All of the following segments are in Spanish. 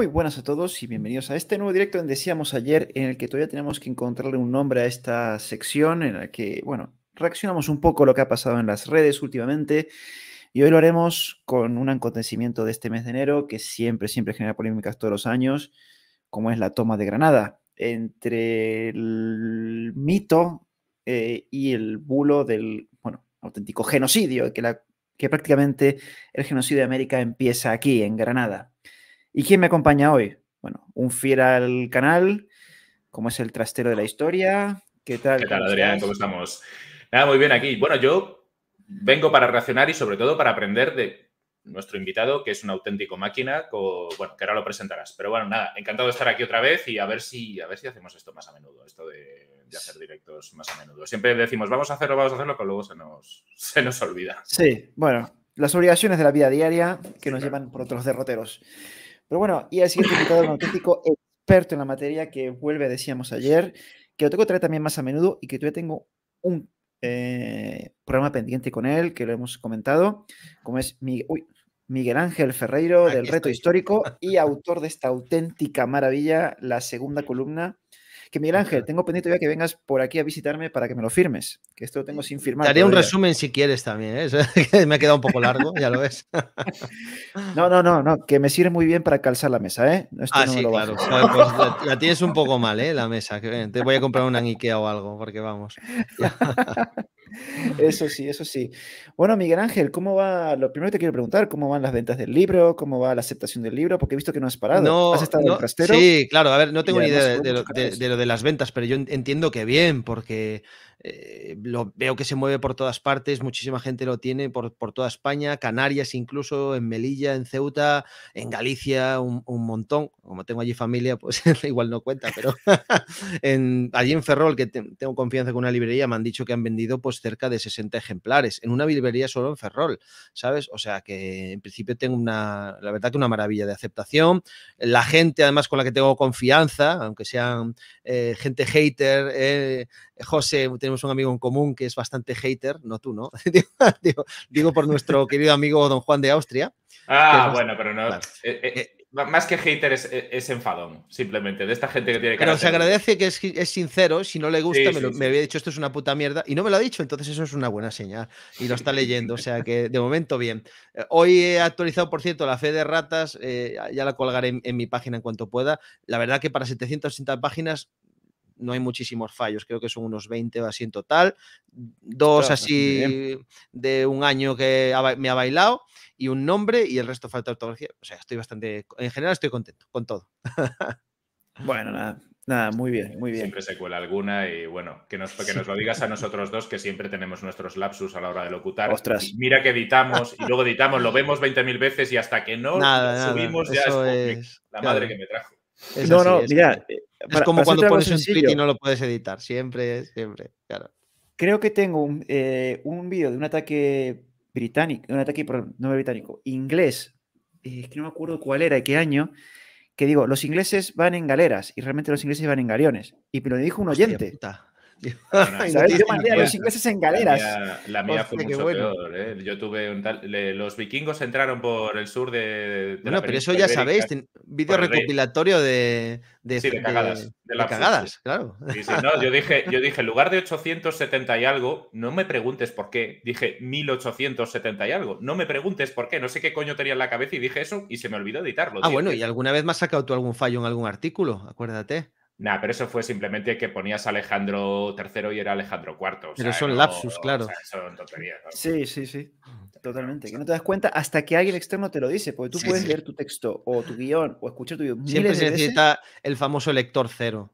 Muy buenas a todos y bienvenidos a este nuevo directo en decíamos ayer en el que todavía tenemos que encontrarle un nombre a esta sección en la que, bueno, reaccionamos un poco a lo que ha pasado en las redes últimamente y hoy lo haremos con un acontecimiento de este mes de enero que siempre, siempre genera polémicas todos los años, como es la toma de Granada, entre el mito eh, y el bulo del, bueno, auténtico genocidio, que, la, que prácticamente el genocidio de América empieza aquí, en Granada. ¿Y quién me acompaña hoy? Bueno, un fiel al canal, como es el trastero de la historia. ¿Qué tal? ¿Qué tal, Adrián? ¿Cómo estamos? Nada, muy bien aquí. Bueno, yo vengo para reaccionar y sobre todo para aprender de nuestro invitado, que es un auténtico máquina, bueno, que ahora lo presentarás. Pero bueno, nada, encantado de estar aquí otra vez y a ver si, a ver si hacemos esto más a menudo, esto de, de hacer directos más a menudo. Siempre decimos, vamos a hacerlo, vamos a hacerlo, pero luego se nos, se nos olvida. Sí, bueno, las obligaciones de la vida diaria que nos llevan por otros derroteros. Pero bueno, y así invitado, un auténtico experto en la materia que vuelve, decíamos ayer, que lo tengo que traer también más a menudo y que todavía tengo un eh, programa pendiente con él, que lo hemos comentado, como es Miguel, Ángel Ferreiro del Reto Histórico y autor de esta auténtica maravilla, la segunda columna que Miguel Ángel, tengo pendiente ya que vengas por aquí a visitarme para que me lo firmes, que esto lo tengo sin firmar. Te haré un resumen si quieres también, ¿eh? me ha quedado un poco largo, ya lo ves. no, no, no, no, que me sirve muy bien para calzar la mesa, ¿eh? ah, sí, claro. Pues, pues, la, tienes un poco mal, ¿eh? La mesa. Eh, te voy a comprar una en Ikea o algo, porque vamos. Eso sí, eso sí. Bueno, Miguel Ángel, ¿cómo va? Lo primero que te quiero preguntar, ¿cómo van las ventas del libro? ¿Cómo va la aceptación del libro? Porque he visto que no has parado. ¿Has estado en Sí, claro, a ver, no tengo ni idea de, lo, de, las ventas, pero yo entiendo que bien, porque eh, lo, veo que se mueve por todas partes, muchísima gente lo tiene por, por toda España, Canarias incluso, en Melilla, en Ceuta, en Galicia, un, montón. Como tengo allí familia, pues igual no cuenta, pero en, allí en Ferrol, que tengo confianza con una librería, me han dicho que han vendido pues cerca de 60 ejemplares, en una librería solo en Ferrol, ¿sabes? O sea que en principio tengo una, la verdad que una maravilla de aceptación. La gente además con la que tengo confianza, aunque sean eh, gente hater, eh, José, tenemos un amigo en común que es bastante hater, no tú, ¿no? digo, por nuestro querido amigo don Juan de Austria. Ah, bueno, pero no. Eh, eh, eh, más que hater es, enfadón, simplemente, de esta gente que tiene que Pero se agradece que es, sincero, si no le gusta, me, había dicho esto es una puta mierda, y no me lo ha dicho, entonces eso es una buena señal, y lo está leyendo, o sea que de momento bien. Hoy he actualizado, por cierto, la fe de ratas, ya la colgaré en, en, mi página en cuanto pueda, la verdad que para 780 páginas no hay muchísimos fallos, creo que son unos 20 o así en total, dos así de un año que me ha bailado y un nombre y el resto falta ortografía. O sea, estoy bastante, en general estoy contento con todo. bueno, nada. Nada, muy bien, muy bien. Siempre se cuela alguna y bueno, que nos, que nos lo digas a nosotros dos, que siempre tenemos nuestros lapsus a la hora de locutar. Mira que editamos y luego editamos, lo vemos 20.000 veces y hasta que no subimos ya es, la madre que me trajo no, no, mira. Eh, es como cuando pones un tweet y no lo puedes editar. Siempre, siempre. Claro. Creo que tengo un, eh, vídeo de un ataque británico, un ataque, no británico, inglés. Eh, es que no me acuerdo cuál era y qué año. Que digo, los ingleses van en galeras y realmente los ingleses van en galeones. Y me lo dijo un oyente. yo mandé a los ingleses en galeras. La mía, fue mucho peor. ¿eh? Yo tuve un tal, los vikingos entraron por el sur de. bueno, pero eso ya sabéis, vídeo recopilatorio de, de, sí, cagadas. cagadas, claro. yo, dije, yo dije, en lugar de 870 y algo, no me preguntes por qué. Dije 1870 y algo. No me preguntes por qué. No sé qué coño tenía en la cabeza y dije eso y se me olvidó editarlo. Ah, bueno, ¿y alguna vez me has sacado tú algún fallo en algún artículo? Acuérdate. Nah, pero eso fue simplemente que ponías Alejandro III y era Alejandro IV. pero son lapsus, claro. Sí, sí, sí. Totalmente. Que no te das cuenta hasta que alguien externo te lo dice, porque tú puedes leer tu texto o tu guión o escuchar tu guión. Siempre se necesita el famoso lector cero.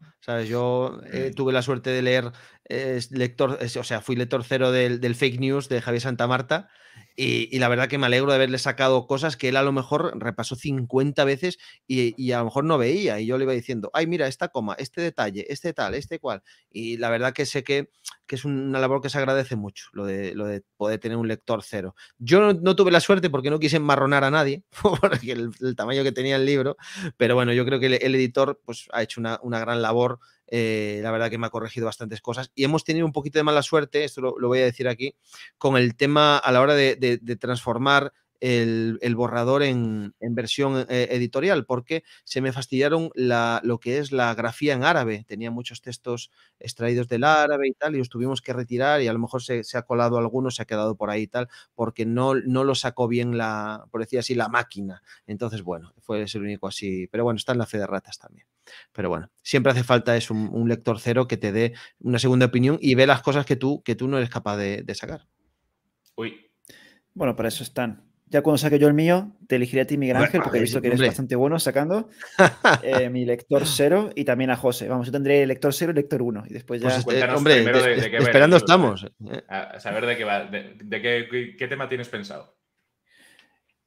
Yo eh, mm. tuve la suerte de leer eh, lector, o sea, fui lector cero del, del, fake news de Javier Santa Marta. Y, la verdad que me alegro de haberle sacado cosas que él a lo mejor repasó 50 veces y, y, a lo mejor no veía. Y yo le iba diciendo, ay, mira, esta coma, este detalle, este tal, este cual. Y la verdad que sé que que es una labor que se agradece mucho, lo de, lo de poder tener un lector cero. Yo no, tuve la suerte porque no quise enmarronar a nadie, por el, tamaño que tenía el libro, pero bueno, yo creo que el, editor pues, ha hecho una, gran labor, eh, la verdad que me ha corregido bastantes cosas y hemos tenido un poquito de mala suerte, esto lo, voy a decir aquí, con el tema a la hora de, de transformar el, borrador en, versión eh, editorial, porque se me fastidiaron lo que es la grafía en árabe. Tenía muchos textos extraídos del árabe y tal, y los tuvimos que retirar y a lo mejor se, ha colado alguno, se ha quedado por ahí y tal, porque no, no lo sacó bien la, por decir así, la máquina. Entonces, bueno, fue el único así. Pero bueno, está en la fe de ratas también. Pero bueno, siempre hace falta es un, lector cero que te dé una segunda opinión y ve las cosas que tú, que tú no eres capaz de sacar. Uy. Bueno, para eso están ya cuando saque yo el mío, te elegiré a ti, Miguel Ángel, porque he visto que eres bastante bueno sacando eh, mi lector cero y también a José. Vamos, yo tendré lector cero y lector uno Y después ya. esperando estamos. A saber de qué de, qué, tema tienes pensado.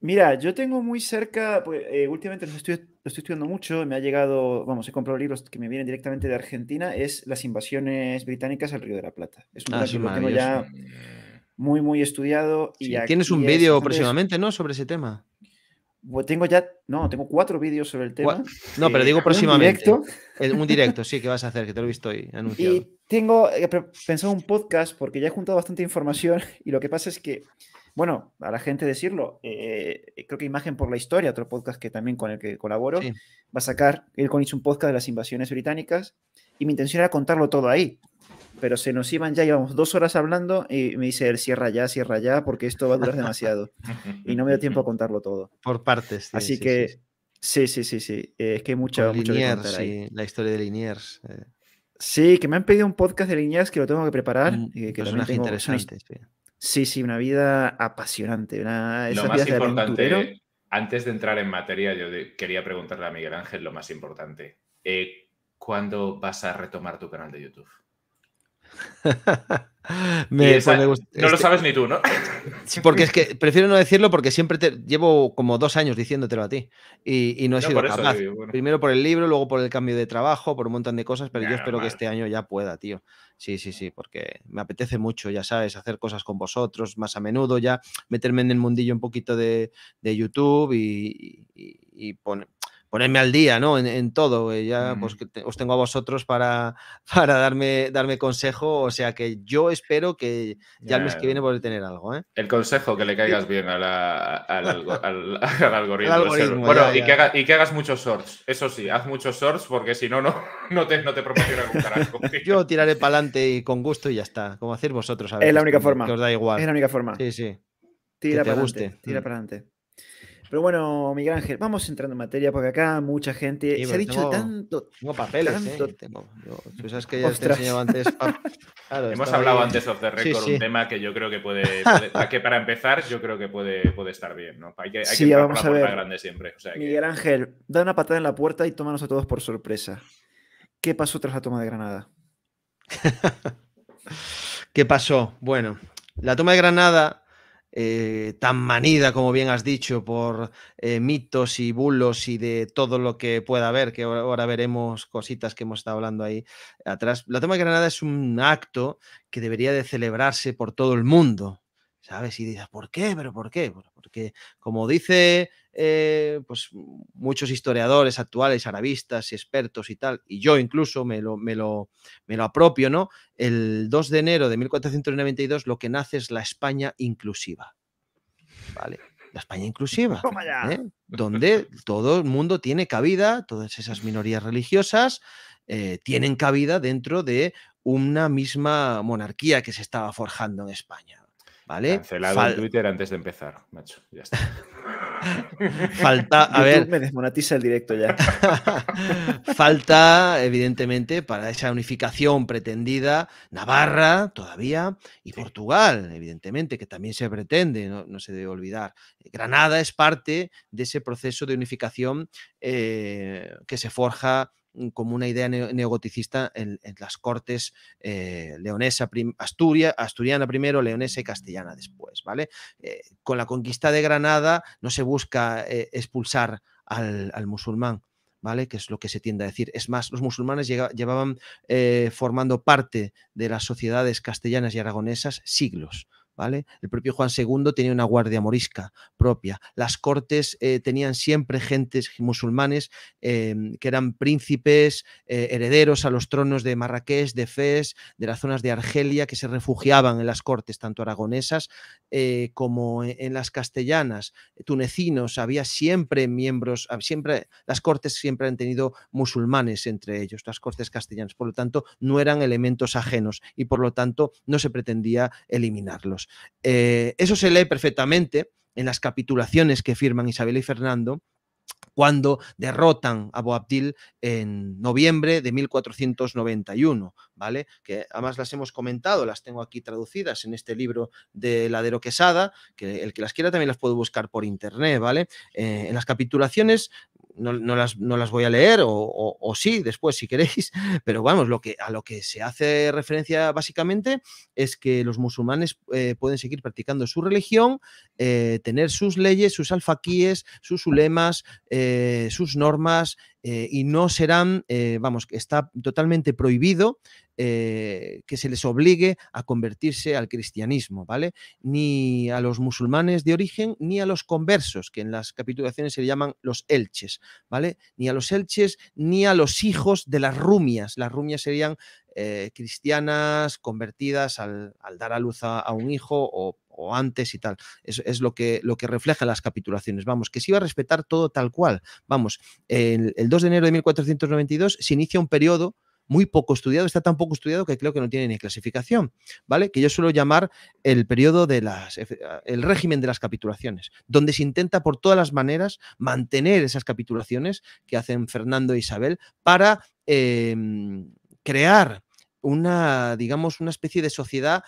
Mira, yo tengo muy cerca, pues, eh, últimamente lo estoy, estudiando mucho, me ha llegado, vamos, he comprado libros que me vienen directamente de Argentina, es Las invasiones británicas al Río de la Plata. Es un ah, que tengo ya muy, muy estudiado. tienes un vídeo próximamente, ¿no? Sobre ese tema. tengo ya, no, tengo cuatro vídeos sobre el tema. No, pero eh, digo próximamente. Un directo. Eh, un directo, sí, que vas a hacer, que te lo he visto hoy anunciado. Y tengo eh, pensado un podcast porque ya he juntado bastante información y lo que pasa es que, bueno, a la gente decirlo, creo que Imagen por la Historia, otro podcast que también con el que colaboro, va a sacar, él con hizo un podcast de las invasiones británicas y mi intención era contarlo todo ahí pero se nos iban ya, llevamos dos horas hablando y me dice cierra ya, cierra ya, porque esto va a durar demasiado. y no me da tiempo a contarlo todo. Por partes. Así que, sí, sí, sí, sí. es que hay mucho, que contar ahí. La historia de Liniers. Eh. Sí, que me han pedido un podcast de Liniers que lo tengo que preparar. Eh, que, sí, sí, una vida apasionante. Una, lo más importante, antes de entrar en materia, yo quería preguntarle a Miguel Ángel lo más importante. Eh, ¿Cuándo vas a retomar tu canal de YouTube? Pues no lo este sabes ni tú, ¿no? porque es que prefiero no decirlo porque siempre te llevo como dos años diciéndotelo a ti y, no he sido capaz. Primero por el libro, luego por el cambio de trabajo, por un montón de cosas, pero yo espero que este año ya pueda, tío. Sí, sí, sí, porque me apetece mucho, ya sabes, hacer cosas con vosotros más a menudo, ya meterme en el mundillo un poquito de, YouTube y, y poner ponerme al día, ¿no? En, todo. Ya pues, os tengo a vosotros para, para darme, darme consejo. O sea que yo espero que ya el mes que viene podré tener algo. ¿eh? El consejo que le caigas bien al, algoritmo. bueno, Y, que hagas muchos shorts. Eso sí, haz muchos shorts porque si no, no, no te, no te proporcionan yo tiraré para adelante y con gusto y ya está. Como hacéis vosotros. es la única forma. Que os da igual. Es la única forma. Sí, sí. Tira para adelante. Tira mm. para adelante. Pero bueno, Miguel Ángel, vamos entrando en materia porque acá mucha gente se ha dicho tanto. Tengo papeles, eh, sabes que ya enseñado antes. Ah, Hemos hablado antes de the record, un tema que yo creo que puede, que para empezar yo creo que puede, puede estar bien, ¿no? Hay que, hay que vamos la a ver. grande siempre. Miguel Ángel, da una patada en la puerta y tómanos a todos por sorpresa. ¿Qué pasó tras la toma de Granada? ¿Qué pasó? Bueno, la toma de Granada eh, tan manida, como bien has dicho, por eh, mitos y bulos y de todo lo que pueda haber, que ahora veremos cositas que hemos estado hablando ahí atrás. La toma de Granada es un acto que debería de celebrarse por todo el mundo, ¿sabes? Y dices, ¿por qué? ¿Pero por qué? Pues porque, como dice eh, pues, muchos historiadores actuales, arabistas expertos y tal, y yo incluso me lo, me, lo, me lo apropio, ¿no? El 2 de enero de 1492 lo que nace es la España inclusiva, ¿vale? La España inclusiva, ¿eh? donde todo el mundo tiene cabida, todas esas minorías religiosas eh, tienen cabida dentro de una misma monarquía que se estaba forjando en España. Cancelado en Twitter antes de empezar, macho. Ya está. Falta, a ver. Me desmonatiza el directo ya. Falta, evidentemente, para esa unificación pretendida, Navarra todavía y Portugal, evidentemente, que también se pretende, no, se debe olvidar. Granada es parte de ese proceso de unificación eh, que se forja como una idea neogoticista en, las cortes eh, leonesa, Asturia, asturiana primero, leonesa y castellana después, ¿vale? Eh, con la conquista de Granada no se busca eh, expulsar al, musulmán, ¿vale? Que es lo que se tiende a decir. Es más, los musulmanes llevaban formando parte de las sociedades castellanas y aragonesas siglos. El propio Juan II tenía una guardia morisca propia. Las cortes eh, tenían siempre gentes musulmanes em, que eran príncipes, eh, herederos a los tronos de Marrakech, de Fez, de las zonas de Argelia, que se refugiaban en las cortes, tanto aragonesas eh, como en, en, las castellanas, tunecinos. Había siempre miembros, siempre las cortes siempre han tenido musulmanes entre ellos, las cortes castellanas. Por lo tanto, no eran elementos ajenos y por lo tanto no se pretendía eliminarlos. Eh, eso se lee perfectamente en las capitulaciones que firman Isabel y Fernando cuando derrotan a Boabdil en noviembre de 1491, ¿vale? Que además las hemos comentado, las tengo aquí traducidas en este libro de Ladero Quesada, que el que las quiera también las puede buscar por internet, ¿vale? Eh, en las capitulaciones no, las, no, las, voy a leer, o, sí, después si queréis, pero vamos, lo que, a lo que se hace referencia básicamente es que los musulmanes eh, pueden seguir practicando su religión, eh, tener sus leyes, sus alfaquíes, sus ulemas, eh, sus normas, y no serán, vamos, está totalmente prohibido eh, que se les obligue a convertirse al cristianismo, ¿vale? Ni a los musulmanes de origen, ni a los conversos, que en las capitulaciones se llaman los elches, ¿vale? Ni a los elches, ni a los hijos de las rumias. Las rumias serían eh, cristianas convertidas al, dar a luz a, un hijo o, antes y tal. Es, es lo, que, refleja las capitulaciones. Vamos, que se iba a respetar todo tal cual. Vamos, el 2 de enero de 1492 se inicia un periodo muy poco estudiado, está tan poco estudiado que creo que no tiene ni clasificación, ¿vale? Que yo suelo llamar el periodo de las, ah, el régimen de las capitulaciones, donde se intenta por todas las maneras mantener esas capitulaciones que hacen Fernando e Isabel para em, crear una, digamos, una especie de sociedad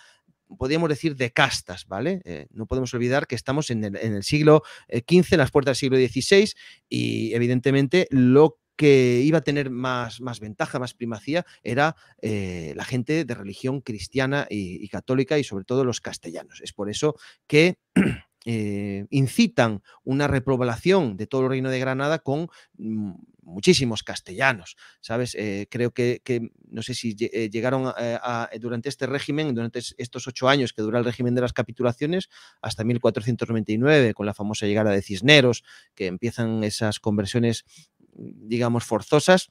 podríamos decir, de castas, ¿vale? Eh, no podemos olvidar que estamos en el, siglo XV, eh, en las puertas del siglo XVI, y evidentemente lo que iba a tener más, más ventaja, más primacía, era eh, la gente de religión cristiana y, católica y sobre todo los castellanos. Es por eso que... Eh, incitan una repoblación de todo el reino de Granada con mm, muchísimos castellanos, ¿sabes? Eh, creo que, no sé si llegaron durante este régimen, durante estos ocho años que dura el régimen de las capitulaciones, hasta 1499, con la famosa llegada de Cisneros, que empiezan esas conversiones digamos, forzosas,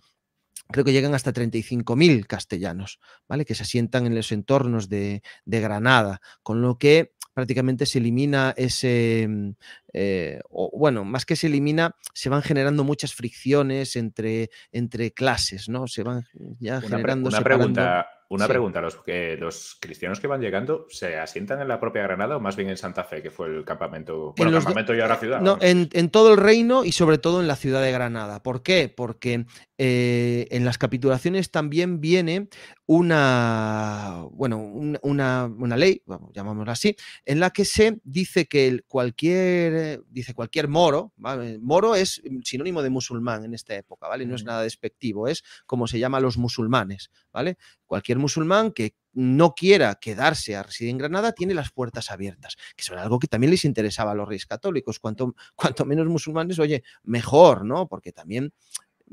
creo que llegan hasta 35.000 castellanos, ¿vale? Que se asientan en los entornos de, de Granada, con lo que prácticamente se elimina ese, mm, eh, bueno, más que se elimina, se van generando muchas fricciones entre, entre clases, ¿no? Se van ya generando... Una pregunta, ¿los, ¿los cristianos que van llegando se asientan en la propia Granada o más bien en Santa Fe, que fue el campamento, bueno, campamento y ahora ciudad? No, En, todo el reino y sobre todo en la ciudad de Granada. ¿Por qué? Porque eh, en las capitulaciones también viene una, bueno, ley, vamos así, en la que se dice que cualquier, dice cualquier moro, moro es sinónimo de musulmán en esta época, ¿vale? No es nada despectivo, es como se llama los musulmanes, ¿vale? Cualquier musulmán que no quiera quedarse a residir en Granada tiene las puertas abiertas, que era algo que también les interesaba a los reyes católicos. Cuanto, cuanto menos musulmanes, oye, mejor, ¿no? Porque también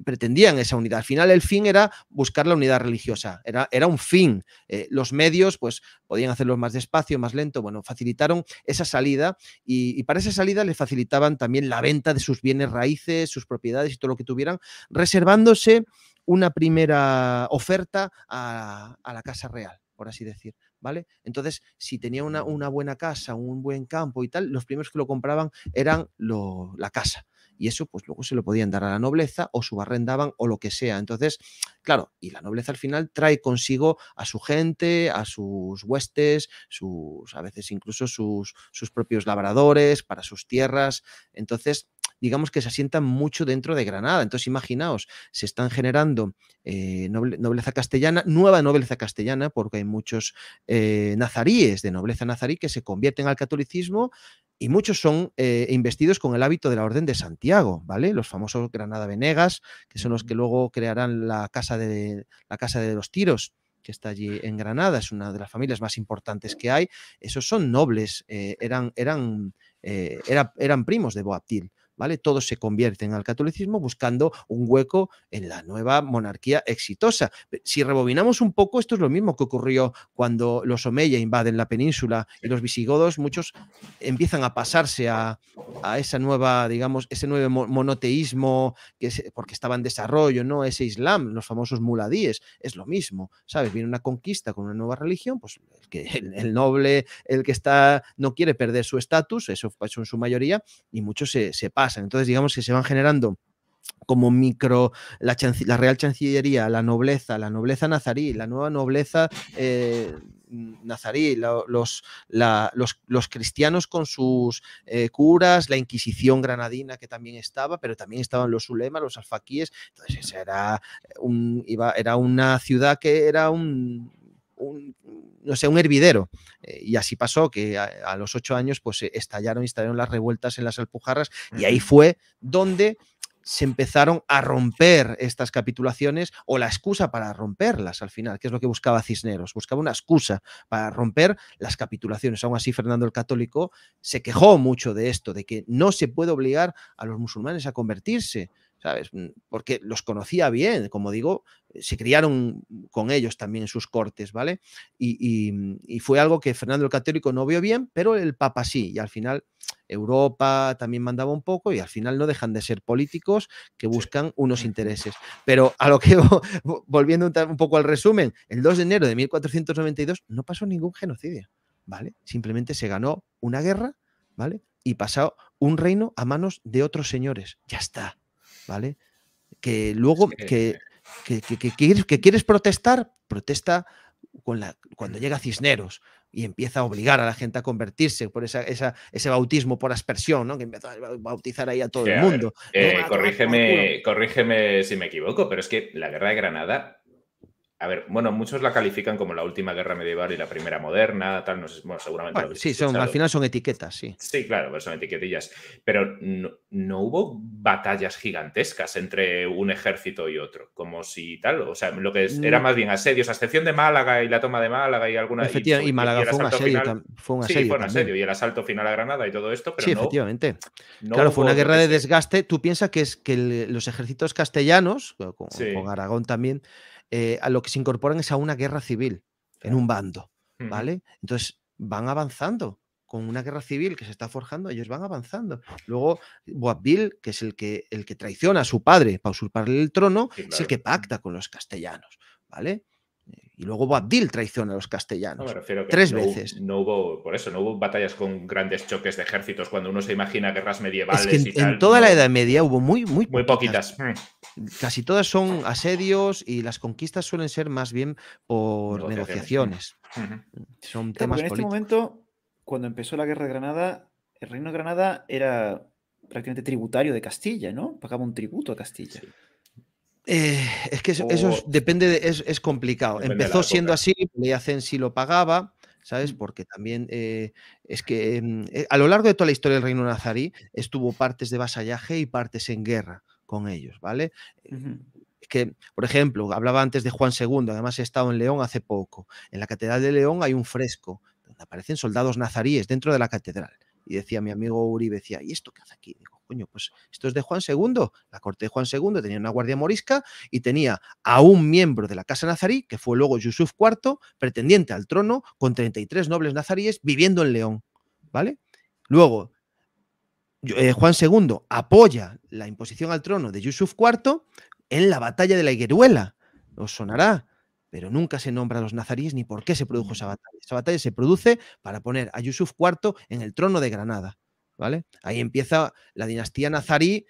pretendían esa unidad. Al final el fin era buscar la unidad religiosa, era, era un fin. Eh, los medios pues podían hacerlo más despacio, más lento, bueno, facilitaron esa salida y, para esa salida le facilitaban también la venta de sus bienes raíces, sus propiedades y todo lo que tuvieran, reservándose una primera oferta a, a la Casa Real, por así decir. ¿vale? Entonces, si tenía una, una, buena casa, un buen campo y tal, los primeros que lo compraban eran lo, la casa y eso pues luego se lo podían dar a la nobleza o subarrendaban o lo que sea. Entonces, claro, y la nobleza al final trae consigo a su gente, a sus huestes, sus, a veces incluso sus, sus propios labradores para sus tierras. Entonces, digamos que se asientan mucho dentro de Granada. Entonces, imaginaos, se están generando eh, nobleza castellana, nueva nobleza castellana, porque hay muchos eh, nazaríes de nobleza nazarí que se convierten al catolicismo y muchos son eh, investidos con el hábito de la Orden de Santiago, ¿vale? Los famosos Granada Venegas, que son los que luego crearán la Casa de, la casa de los Tiros, que está allí en Granada, es una de las familias más importantes que hay. Esos son nobles, eh, eran, eran, eh, eran primos de Boabdil. Todos se convierten al catolicismo buscando un hueco en la nueva monarquía exitosa. Si rebobinamos un poco, esto es lo mismo que ocurrió cuando los Omeya invaden la península y los visigodos, muchos empiezan a pasarse a, esa nueva, digamos, ese nuevo monoteísmo, que porque estaba en desarrollo, ¿no? Ese Islam, los famosos muladíes, es lo mismo, ¿sabes? Viene una conquista con una nueva religión, pues el, noble, el que está, no quiere perder su estatus, eso, pasó en su mayoría, y muchos se, se entonces, digamos que se van generando como micro, la, Real Chancillería, la nobleza, la nobleza nazarí, la nueva nobleza eh, nazarí, los, cristianos con sus eh, curas, la Inquisición granadina que también estaba, pero también estaban los ulemas, los alfaquíes, entonces era, un, era una ciudad que era un, un, no sé, un hervidero. Eh, y así pasó que a, los ocho años pues eh, estallaron, instalaron las revueltas en las Alpujarras y ahí fue donde se empezaron a romper estas capitulaciones o la excusa para romperlas al final, que es lo que buscaba Cisneros, buscaba una excusa para romper las capitulaciones. Aún así, Fernando el Católico se quejó mucho de esto, de que no se puede obligar a los musulmanes a convertirse, ¿sabes? Mm, porque los conocía bien, como digo, eh, se criaron con ellos también en sus cortes, ¿vale? Y, mm, y, fue algo que Fernando el Católico no vio bien, pero el Papa sí, y al final Europa también mandaba un poco y al final no dejan de ser políticos que buscan unos intereses. Pero a lo que, volviendo un poco al resumen, el 2 de enero de 1492 no pasó ningún genocidio, ¿vale? Simplemente se ganó una guerra, ¿vale? Y pasó un reino a manos de otros señores. Ya está. ¿vale? Que luego, que, que, que, quieres, protestar, protesta con la, cuando llega Cisneros y empieza a obligar a la gente a convertirse por esa, ese bautismo por aspersión, ¿no? que empieza a bautizar ahí a todo el mundo. Eh, corrígeme, corrígeme si me equivoco, pero es que la guerra de Granada a ver, bueno, muchos la califican como la última guerra medieval y la primera moderna, tal, no sé, bueno, seguramente. sí, son, al final son etiquetas, sí. Sí, claro, son etiquetillas. Pero no, hubo batallas gigantescas entre un ejército y otro, como si tal, o sea, lo que mm. era más bien asedios, a excepción de Málaga y la toma de Málaga y alguna. y, Málaga fue, un asedio, Sí, fue un asedio y el asalto final a Granada y todo esto, pero. Sí, efectivamente. claro, fue una guerra de desgaste. Tú piensas que es que los ejércitos castellanos, con Aragón también eh, a lo que se incorporan es a una guerra civil en un bando, ¿vale? Entonces van avanzando con una guerra civil que se está forjando, ellos van avanzando. Luego, Boabdil, que es el que, el que traiciona a su padre para usurparle el trono, es el que pacta con los castellanos, ¿vale? Y luego Abdil traiciona a los castellanos. tres veces. No hubo, por eso, no hubo batallas con grandes choques de ejércitos cuando uno se imagina guerras medievales. en, toda la Edad Media hubo muy, muy, muy poquitas. Casi todas son asedios y las conquistas suelen ser más bien por negociaciones. Son temas en este momento, cuando empezó la guerra de Granada, el reino de Granada era prácticamente tributario de Castilla, ¿no? Pagaba un tributo a Castilla. Eh, es que eso, depende, de, es, complicado. Empezó siendo así, le hacen si lo pagaba, ¿sabes? Mm. Porque también eh, es que em, eh, a lo largo de toda la historia del reino nazarí estuvo partes de vasallaje y partes en guerra con ellos, ¿vale? Es que, por ejemplo, hablaba antes de Juan II, además he estado en León hace poco. En la Catedral de León hay un fresco donde aparecen soldados nazaríes dentro de la catedral. Y decía mi amigo Uribe, decía, ¿y esto qué hace aquí? coño, pues esto es de Juan II, la corte de Juan II tenía una guardia morisca y tenía a un miembro de la casa nazarí, que fue luego Yusuf IV, pretendiente al trono, con 33 nobles nazaríes viviendo en León, ¿vale? Luego, eh, Juan II apoya la imposición al trono de Yusuf IV en la batalla de la Higueruela, os sonará, pero nunca se nombra a los nazaríes ni por qué se produjo esa mm. batalla. Esa batalla se produce para poner a Yusuf IV en el trono de Granada. Ahí empieza la dinastía nazarí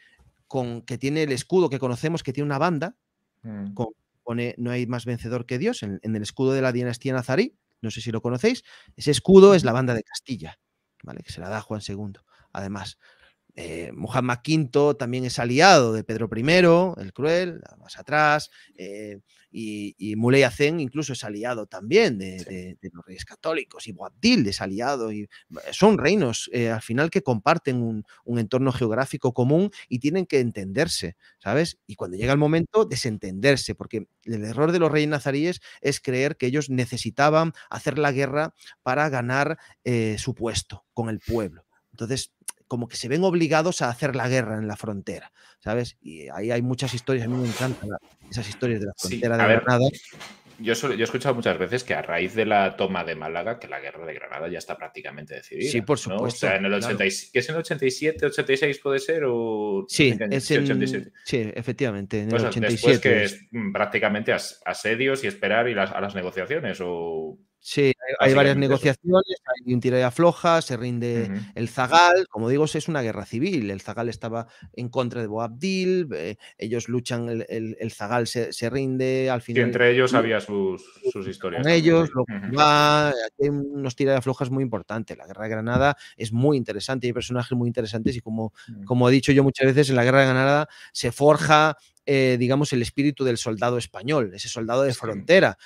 con que tiene el escudo que conocemos, que tiene una banda, mm. con, no hay más vencedor que Dios en, el escudo de la dinastía nazarí, no sé si lo conocéis, ese escudo es la banda de Castilla, ¿vale? Que se la da Juan II. Además, eh, Muhammad V también es aliado de Pedro I, el cruel, más atrás. Eh, y, y Muley hacen incluso es aliado también de, los reyes católicos y Boabdil es aliado y son reinos eh, al final que comparten un, entorno geográfico común y tienen que entenderse, ¿sabes? Y cuando llega el momento, desentenderse, porque el error de los reyes nazaríes es creer que ellos necesitaban hacer la guerra para ganar eh, su puesto con el pueblo. Entonces, como que se ven obligados a hacer la guerra en la frontera, ¿sabes? Y ahí hay muchas historias, a mí me encantan esas historias de la frontera de Granada. Yo, he escuchado muchas veces que a raíz de la toma de Málaga, que la guerra de Granada ya está prácticamente decidida. Sí, por supuesto. el ¿qué es en el 87, 86 puede ser? O... Sí, en, 87. sí, efectivamente, en el 87. Pues, ah, después que es, mm, prácticamente asedios y esperar y a las negociaciones o... Sí, hay, varias negociaciones, hay un tira de afloja, se rinde el Zagal. Como digo, es una guerra civil. El Zagal estaba en contra de Boabdil, eh, ellos luchan, el, Zagal se, rinde al final. entre ellos había sus, historias. Con ellos, lo que va, hay unos muy importantes. La guerra de Granada es muy interesante, hay personajes muy interesantes y como, mm. he dicho yo muchas veces, en la guerra de Granada se forja eh, digamos, el espíritu del soldado español, ese soldado de frontera,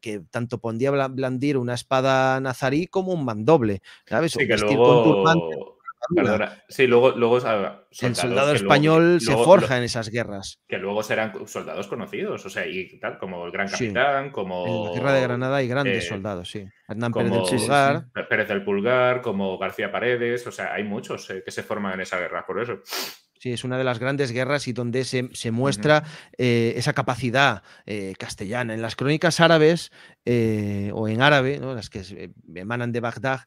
que tanto a blandir una espada nazarí como un mandoble, ¿sabes? Sí, que luego... Ah, el soldado español se forja en esas guerras. Que luego serán soldados conocidos, o sea, y tal, como el gran capitán, como. En la guerra de Granada hay grandes eh, soldados, sí. Hernán Pérez del Pulgar. Pérez del Pulgar, como García Paredes, o sea, hay muchos eh, que se forman en esa guerra, por eso. Sí, es una de las grandes guerras y donde se, muestra eh, esa capacidad eh, castellana. En las crónicas árabes eh, o en árabe, las que emanan de Bagdad,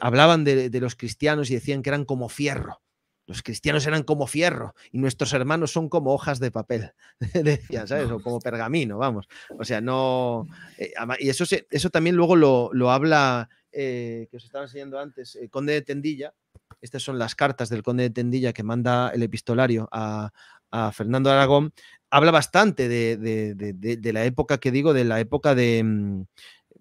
hablaban de, los cristianos y decían que eran como fierro. Los cristianos eran como fierro y nuestros hermanos son como hojas de papel, decían, ¿sabes? O como pergamino, vamos. O sea, no. y eso, eso también luego lo, lo habla, que os estaba enseñando antes, Conde de Tendilla, estas son las cartas del conde de Tendilla que manda el epistolario a, Fernando Aragón. Habla bastante de, la época que digo, de la época de... Mm,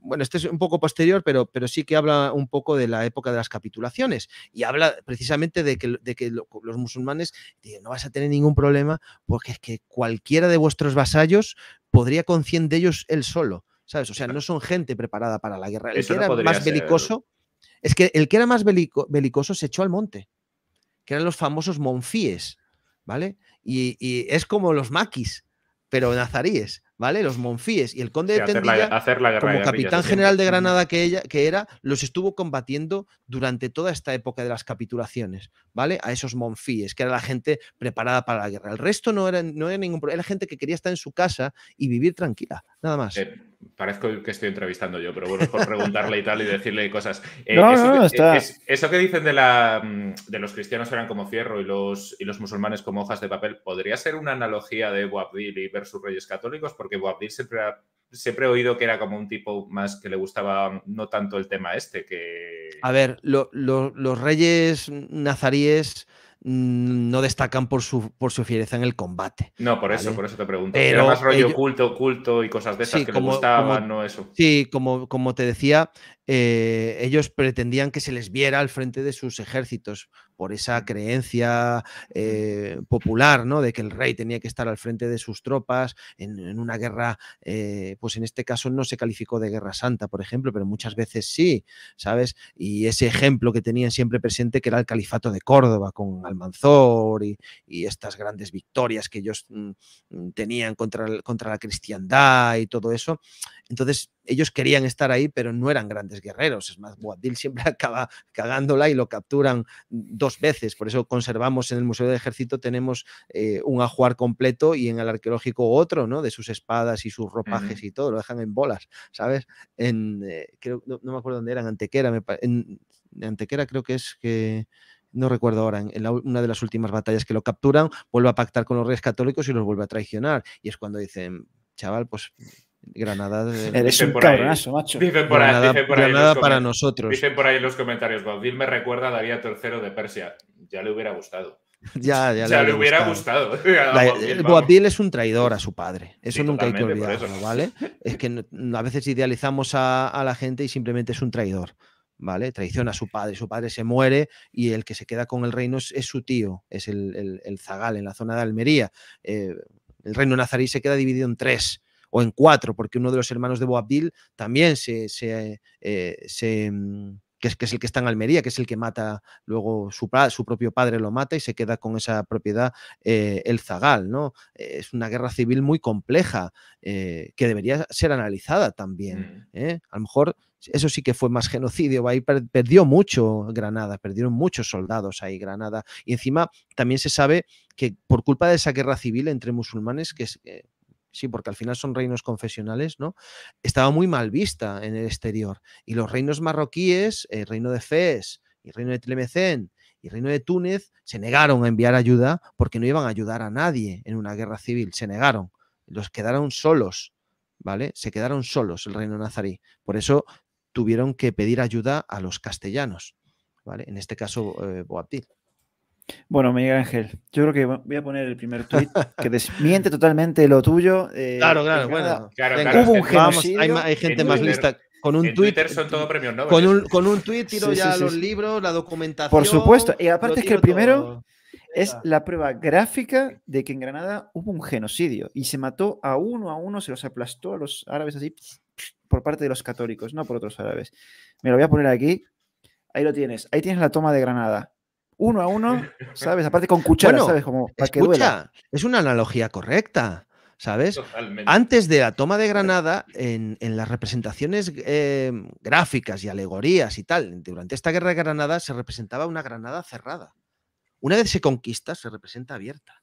bueno, este es un poco posterior, pero, pero sí que habla un poco de la época de las capitulaciones y habla precisamente de que, los musulmanes no vas a tener ningún problema porque es que cualquiera de vuestros vasallos podría con de ellos él solo. ¿Sabes? O sea, no son gente preparada para la guerra. El que era más belicoso es que el que era más belicoso se echó al monte, que eran los famosos monfíes, ¿vale? Y, es como los maquis, pero nazaríes, ¿vale? Los monfíes. Y el conde de Tendilla, como capitán general de Granada que, ella, que era, los estuvo combatiendo durante toda esta época de las capitulaciones, ¿vale? A esos monfíes, que era la gente preparada para la guerra. El resto no era, no era ningún problema, era gente que quería estar en su casa y vivir tranquila, Nada más. Eh, parezco que estoy entrevistando yo, pero bueno, por preguntarle y tal y decirle cosas. Eh, no, eso, no, está. eso que dicen de, la, mm, de los cristianos eran como fierro y los, y los musulmanes como hojas de papel, ¿podría ser una analogía de Boabdil y versus Reyes Católicos? Porque Boabdil siempre siempre he oído que era como un tipo más que le gustaba mm, no tanto el tema este que... A ver, los reyes nazaríes Mm, no destacan por su, por su fiereza en el combate. No, por eso, por eso te pregunto. Pero Era más rollo oculto, oculto y cosas de esas que como, gustaban, no eso. Sí, como, te decía, eh, ellos pretendían que se les viera al frente de sus ejércitos por esa creencia eh, popular, ¿no? De que el rey tenía que estar al frente de sus tropas en, una guerra, eh, pues en este caso no se calificó de guerra santa, por ejemplo, pero muchas veces sí, ¿sabes? Y ese ejemplo que tenían siempre presente, que era el califato de Córdoba con Almanzor y, estas grandes victorias que ellos mm, mm, tenían contra, contra la cristiandad y todo eso. Entonces, ellos querían estar ahí, pero no eran grandes guerreros. Es más, Boabdil siempre acaba cagándola y lo capturan dos veces. Por eso conservamos en el Museo del Ejército, tenemos eh, un ajuar completo y en el arqueológico otro, ¿no? De sus espadas y sus ropajes y todo, lo dejan en bolas, ¿sabes? En, eh, no, me acuerdo dónde eran, Antequera, en, Antequera creo que es que no recuerdo ahora, en una de las últimas batallas que lo capturan, vuelve a pactar con los reyes católicos y los vuelve a traicionar. Y es cuando dicen, chaval, pues Granada. Eres un macho. por Granada, ahí, para nosotros. Dicen por ahí en los comentarios, Baudil me recuerda a Daría III de Persia. Ya le hubiera gustado. Ya, ya, le, hubiera gustado. gustado. es un traidor a su padre. Eso nunca hay que olvidarlo, ¿vale? Es que a veces idealizamos a, la gente y simplemente es un traidor, ¿vale? Traiciona a su padre, su padre se muere y el que se queda con el reino es, su tío, es el, zagal en la zona de Almería. Eh, el reino nazarí se queda dividido en tres o en cuatro, porque uno de los hermanos de Boabdil también se, eh, mm, que es, que es, el que está en Almería, que es el que mata luego su, propio padre lo mata y se queda con esa propiedad eh, el Zagal, ¿no? Es una guerra civil muy compleja eh, que debería ser analizada también. Mm. A lo mejor eso sí que fue más genocidio, ahí perdió mucho Granada, perdieron muchos soldados ahí Granada y encima también se sabe que por culpa de esa guerra civil entre musulmanes que es, sí, porque al final son reinos confesionales, ¿no? Estaba muy mal vista en el exterior. Y los reinos marroquíes, el reino de Fez, el reino de Tlemcen y el reino de Túnez, se negaron a enviar ayuda porque no iban a ayudar a nadie en una guerra civil, se negaron. Los quedaron solos, ¿vale? Se quedaron solos el reino nazarí. Por eso tuvieron que pedir ayuda a los castellanos, ¿vale? En este caso, eh, Boabdil. Bueno, Miguel Ángel, yo creo que voy a poner el primer tuit que desmiente totalmente lo tuyo. Eh, claro, claro, bueno. Claro, hubo un genocidio... hay, gente más lista. Con un tuit Con un, con un tiro ya los libros, la documentación. Por supuesto. Y aparte es que el primero es la prueba gráfica de que en Granada hubo un genocidio y se mató a uno a uno, se los aplastó a los árabes así por parte de los católicos, no por otros árabes. Me lo voy a poner aquí. Ahí lo tienes. Ahí tienes la toma de Granada uno a uno, ¿sabes? Aparte con cuchara, ¿sabes? Como que es una analogía correcta. ¿Sabes? Antes de la toma de Granada, en, las representaciones em, gráficas y alegorías y tal, durante esta guerra de Granada se representaba una Granada cerrada. Una vez se conquista, se representa abierta.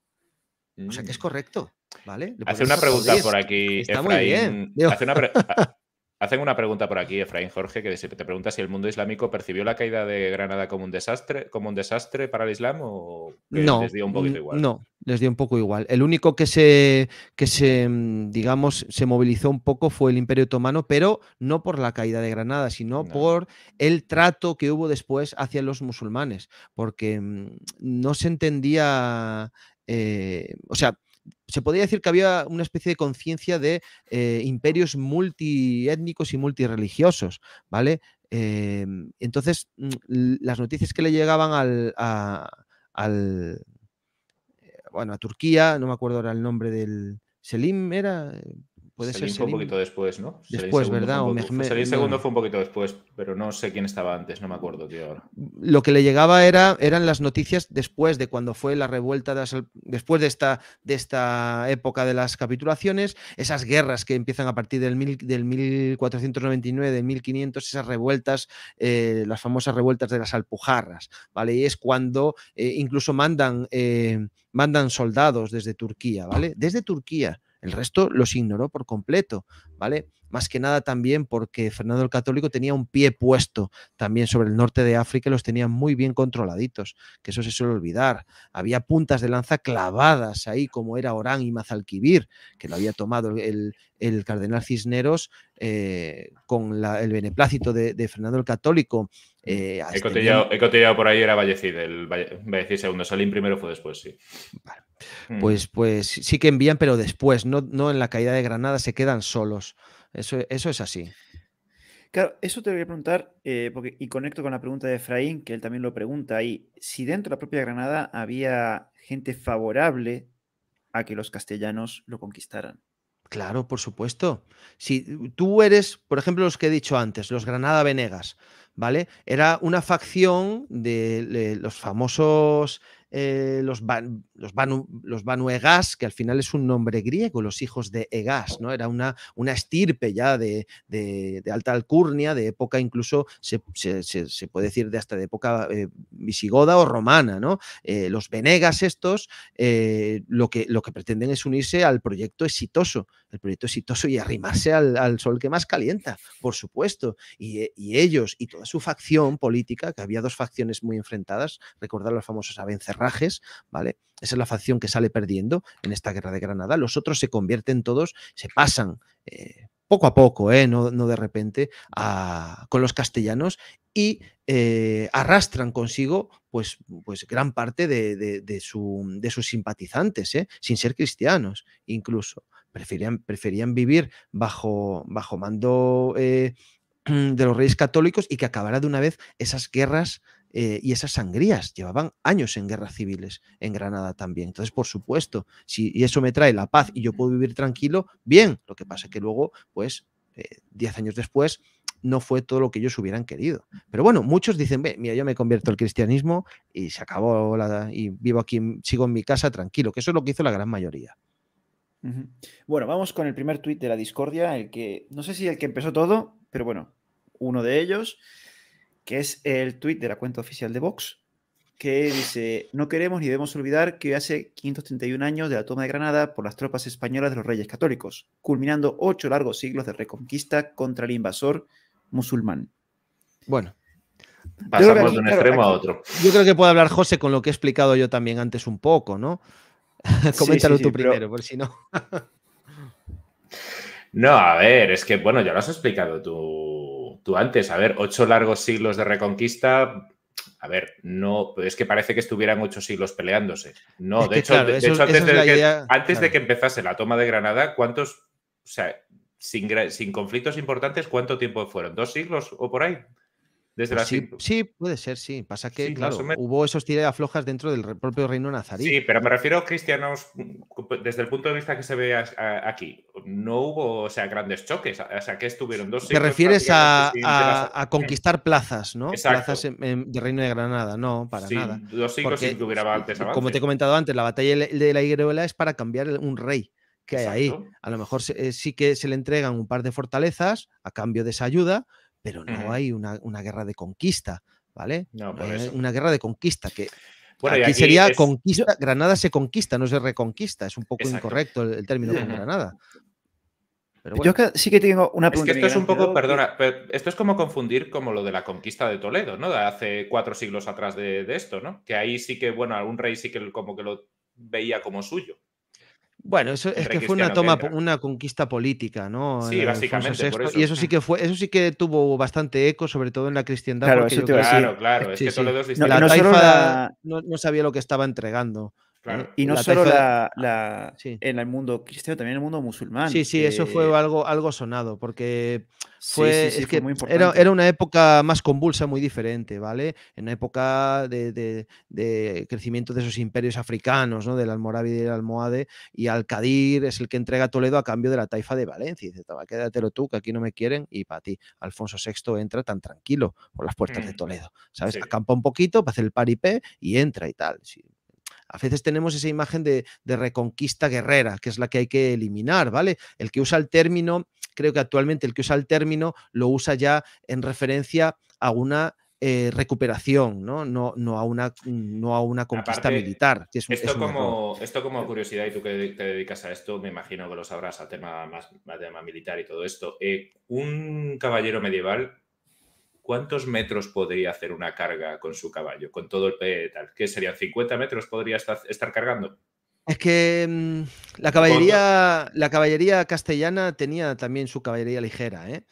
O sea que es mm. correcto. ¿vale? Hace una pregunta por aquí, Está Muy bien. Hace una Hacen una pregunta por aquí, Efraín Jorge, que te pregunta si el mundo islámico percibió la caída de Granada como un desastre, como un desastre para el Islam o les dio un poquito igual. No, les dio un poco igual. El único que se, que se, mm, digamos, se movilizó un poco fue el Imperio Otomano, pero no por la caída de Granada, sino por el trato que hubo después hacia los musulmanes, porque mm, no se entendía, eh, o sea, se podría decir que había una especie de conciencia de eh, imperios multiétnicos y multireligiosos, ¿vale? Em, entonces, mm, las noticias que le llegaban al, al, eh, bueno, a Turquía, no me acuerdo ahora el nombre del Selim, era Puede ser un poquito después, ¿no? Después, ¿verdad? segundo fue un poquito después, pero no sé quién estaba antes, no me acuerdo, Lo que le llegaba era, eran las noticias después de cuando fue la revuelta, de después de esta, de esta época de las capitulaciones, esas guerras que empiezan a partir del, del 1499, 1500, esas revueltas, eh, las famosas revueltas de las Alpujarras, ¿vale? Y es cuando eh, incluso mandan, eh, mandan soldados desde Turquía, ¿vale? Desde Turquía el resto los ignoró por completo, ¿vale? más que nada también porque Fernando el Católico tenía un pie puesto también sobre el norte de África y los tenía muy bien controladitos, que eso se suele olvidar. Había puntas de lanza clavadas ahí, como era Orán y Mazalquivir, que lo había tomado el, cardenal Cisneros eh, con el beneplácito de, Fernando el Católico. Eh, he, este cotillado, por ahí, era Vallecid, el Vallecid segundo, Salín primero fue después, sí. Mm. Pues, pues sí que envían, pero después, no, no en la caída de Granada, se quedan solos. Eso, es así. Claro, eso te voy a preguntar, eh, porque, y conecto con la pregunta de Efraín, que él también lo pregunta, ahí, si dentro de la propia Granada había gente favorable a que los castellanos lo conquistaran. Claro, por supuesto. Si tú eres, por ejemplo, los que he dicho antes, los Granada Venegas, ¿vale? Era una facción de los famosos eh, los, van, los, Banu, los que al final es un nombre griego, los hijos de Egas, ¿no? Era una, una estirpe ya de, alta alcurnia, de época incluso, se, puede decir de hasta de época eh, visigoda o romana, ¿no? Eh, los Venegas estos lo, que, lo que pretenden es unirse al proyecto exitoso, el proyecto exitoso y arrimarse al, sol que más calienta, por supuesto. Y, y, ellos y toda su facción política, que había dos facciones muy enfrentadas, recordar los famosos Avencer ¿vale? Esa es la facción que sale perdiendo en esta guerra de Granada. Los otros se convierten todos, se pasan eh, poco a poco, eh, no, de repente, con los castellanos y eh, arrastran consigo pues, pues gran parte de, su, de sus simpatizantes, ¿eh? sin ser cristianos incluso. Preferían, preferían vivir bajo, bajo mando de los reyes católicos y que acabara de una vez esas guerras eh, y esas sangrías llevaban años en guerras civiles en Granada también. Entonces, por supuesto, si eso me trae la paz y yo puedo vivir tranquilo, bien. Lo que pasa es que luego, pues, eh, diez años después, no fue todo lo que ellos hubieran querido. Pero bueno, muchos dicen, mira, yo me convierto al cristianismo y se acabó la, y vivo aquí, sigo en mi casa tranquilo, que eso es lo que hizo la gran mayoría. Bueno, vamos con el primer tuit de la discordia, el que, no sé si el que empezó todo, pero bueno, uno de ellos que es el tuit de la cuenta oficial de Vox, que dice, no queremos ni debemos olvidar que hace 531 años de la toma de Granada por las tropas españolas de los Reyes Católicos, culminando ocho largos siglos de reconquista contra el invasor musulmán. Bueno. Pasamos de un extremo a otro. Yo creo que puede hablar José con lo que he explicado yo también antes un poco, ¿no? Coméntalo tú primero, por si no. No, a ver, es que, bueno, ya lo has explicado tú, antes. A ver, ocho largos siglos de reconquista, a ver, no, es que parece que estuvieran ocho siglos peleándose. No, de, hecho, antes, de que, de que empezase la toma de Granada, ¿cuántos, o sea, sin, sin conflictos importantes, cuánto tiempo fueron? ¿Dos siglos o por ahí? Pues sí, puede ser, sí. Pasa que, hubo esos tiras aflojas dentro del propio reino nazarí. Sí, pero me refiero a cristianos desde el punto de vista que se ve aquí. No hubo, o sea, grandes choques. O sea, que estuvieron dos... Te refieres a, conquistar plazas, ¿no? Plazas en, reino de Granada, no, para sí, nada. Dos siglos sin que antes Como te he comentado antes, la batalla de la Higueruela es para cambiar un rey que hay ahí. A lo mejor eh, sí que se le entregan un par de fortalezas a cambio de esa ayuda, pero no hay una, guerra de conquista, ¿vale? No, eh, Una guerra de conquista que aquí, sería conquista, Granada se conquista, no se reconquista, es un poco incorrecto el, término con Granada. Pero Yo sí que tengo una pregunta. Es que esto es un poco, perdona, esto es como confundir como lo de la conquista de Toledo, ¿no? De hace cuatro siglos atrás de, de, esto, ¿no? Que ahí sí que, bueno, algún rey sí que como que lo veía como suyo. Bueno, eso es que fue una toma, una conquista política, ¿no? Sí, eh, básicamente. eso. Y eso sí que fue, eso sí que tuvo bastante eco, sobre todo en la cristiandad. Claro, claro, claro, es que dos la taifa no sabía lo que estaba entregando. Y no solo la, en el mundo cristiano, también en el mundo musulmán. Sí, sí, eso fue algo, algo sonado, porque fue, es que era, era, una época más convulsa, muy diferente, ¿vale? En una época de, de, crecimiento de esos imperios africanos, ¿no? Del Almorávide y del Almohade, y Al-Qadir es el que entrega Toledo a cambio de la taifa de Valencia. Y dice, quédatelo tú, que aquí no me quieren, y para ti. Alfonso VI entra tan tranquilo por las puertas de Toledo, ¿sabes? Acampa un poquito para hacer el paripé y entra y tal. Sí, a veces tenemos esa imagen de, reconquista guerrera, que es la que hay que eliminar, ¿vale? El que usa el término, creo que actualmente el que usa el término lo usa ya en referencia a una eh, recuperación, ¿no? No, a una, no a una conquista militar. esto, como, eh, curiosidad, y tú que te dedicas a esto, me imagino que lo sabrás a tema, más, tema militar y todo esto. Eh, un caballero medieval ¿cuántos metros podría hacer una carga con su caballo, con todo el tal? ¿Qué serían 50 metros podría estar, cargando? Es que mm, la caballería, la caballería castellana tenía también su caballería ligera, ¿eh?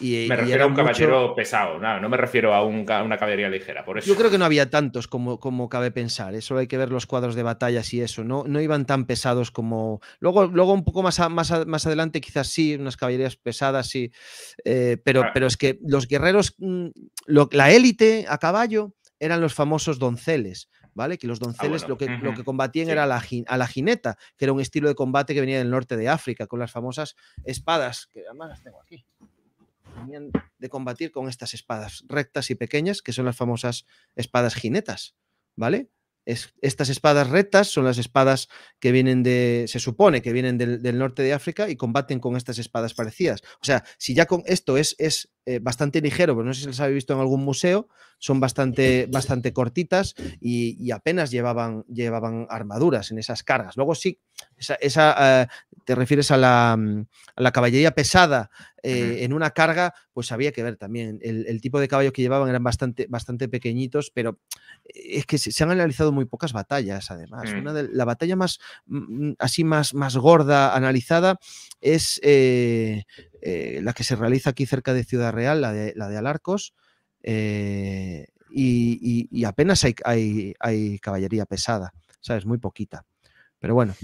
me refiero a un caballero pesado, no, me refiero a, una caballería ligera. Yo creo que no había tantos como, como cabe pensar, solo hay que ver los cuadros de batallas y eso, no, no iban tan pesados como... Luego, luego un poco más, más, adelante quizás sí, unas caballerías pesadas sí, eh, pero, ah. pero es que los guerreros, mm, la élite a caballo eran los famosos donceles, ¿vale? Que los ah, donceles lo, que, lo, que, combatían era la, a la jineta, que era un estilo de combate que venía del norte de África, con las famosas espadas, que además las tengo aquí de combatir con estas espadas rectas y pequeñas, que son las famosas espadas jinetas, ¿vale? Es, estas espadas rectas son las espadas que vienen de, se supone que vienen del, norte de África y combaten con estas espadas parecidas. O sea, si ya con esto es, es eh, bastante ligero, pero pues no sé si las habéis visto en algún museo, son bastante, bastante cortitas y, apenas llevaban, llevaban armaduras en esas cargas. Luego sí, esa, esa eh, te refieres a la, mm, caballería pesada eh, en una carga, pues había que ver también. El, tipo de caballos que llevaban eran bastante, bastante pequeñitos, pero eh, es que se, han analizado muy pocas batallas, además. Mm. la batalla más mm, así más, más gorda analizada es eh, la que se realiza aquí cerca de Ciudad Real, la de, Alarcos. Y, apenas hay, hay, hay caballería pesada, ¿sabes? Muy poquita. Pero bueno,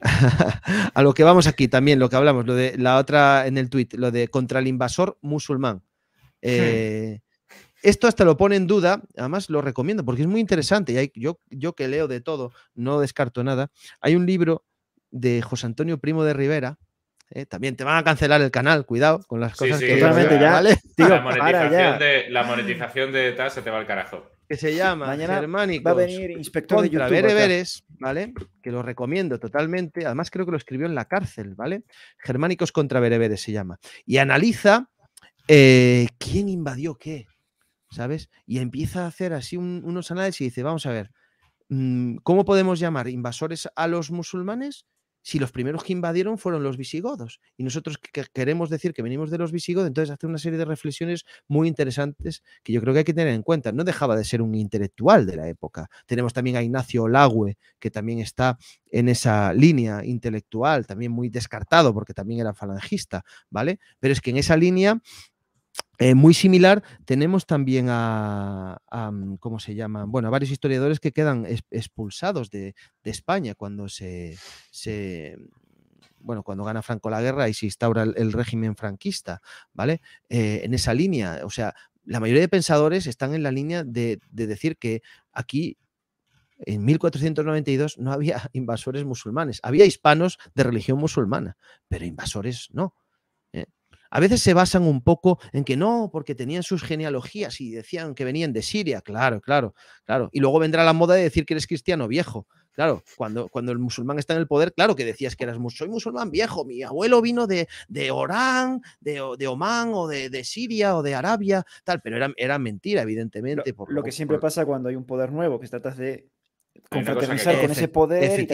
a lo que vamos aquí también, lo que hablamos, lo de la otra en el tuit, lo de contra el invasor musulmán. Eh, esto hasta lo pone en duda, además lo recomiendo porque es muy interesante. Y hay, yo, yo que leo de todo, no descarto nada. Hay un libro de José Antonio Primo de Rivera eh, también te van a cancelar el canal, cuidado con las cosas totalmente ya, ¿vale? la, monetización De, tal se te va al carajo. Que se llama Germánicos. va a venir inspector de Bereberes, ¿vale? Que lo recomiendo totalmente. Además, creo que lo escribió en la cárcel, ¿vale? Germánicos contra Bereberes se llama. Y analiza eh, quién invadió qué, ¿sabes? Y empieza a hacer así unos análisis y dice, vamos a ver, mm, ¿cómo podemos llamar invasores a los musulmanes si los primeros que invadieron fueron los visigodos. Y nosotros queremos decir que venimos de los visigodos, entonces hace una serie de reflexiones muy interesantes que yo creo que hay que tener en cuenta. No dejaba de ser un intelectual de la época. Tenemos también a Ignacio olague que también está en esa línea intelectual, también muy descartado porque también era falangista, ¿vale? Pero es que en esa línea eh, muy similar, tenemos también a, mm, ¿cómo se llaman Bueno, varios historiadores que quedan expulsados de, España cuando se, mm, bueno, cuando gana Franco la guerra y se instaura el, régimen franquista, ¿vale? Eh, en esa línea, o sea, la mayoría de pensadores están en la línea de, de decir que aquí en 1492 no había invasores musulmanes, había hispanos de religión musulmana, pero invasores no a veces se basan un poco en que no, porque tenían sus genealogías y decían que venían de Siria, claro, claro, claro. Y luego vendrá la moda de decir que eres cristiano viejo. Claro, cuando, cuando el musulmán está en el poder, claro que decías que eras soy musulmán viejo, mi abuelo vino de, de Orán, de, de Omán o de, Siria o de Arabia, tal, pero era, era mentira, evidentemente. Lo, por, lo que siempre pasa cuando hay un poder nuevo, que tratas de confraternizar con ese poder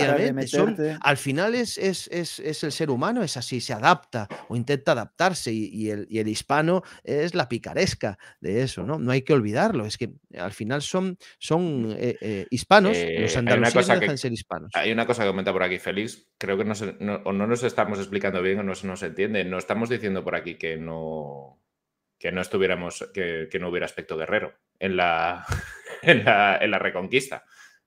al final es, es, el ser humano, es así, se adapta o intenta adaptarse y, el, hispano es la picaresca de eso, ¿no? No hay que olvidarlo, es que al final son, son eh, eh, hispanos, eh, los andaluces ser hispanos. Hay una cosa que comenta por aquí Félix, creo que no, no nos estamos explicando bien o no se nos entiende, no estamos diciendo por aquí que no que no estuviéramos, que, no hubiera aspecto guerrero en la, en la reconquista.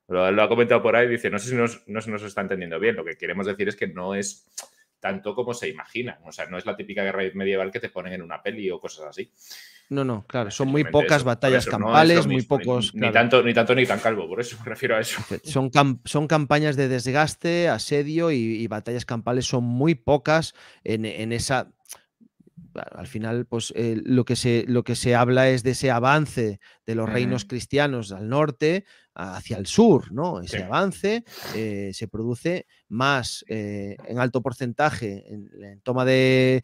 Lo, ha comentado por ahí, dice, no sé si nos, no nos está entendiendo bien, lo que queremos decir es que no es tanto como se imagina. O sea, no es la típica guerra medieval que te ponen en una peli o cosas así. No, no, claro, son muy pocas batallas campales, muy pocos. Ni, tanto, ni tanto ni tan calvo, por eso me refiero a eso. Son, son campañas de desgaste, asedio y, batallas campales son muy pocas en, en esa al final, pues eh, lo, que se, lo que se habla es de ese avance de los reinos cristianos al norte hacia el sur, ¿no? Ese avance eh, se produce más eh, en alto porcentaje en, toma de,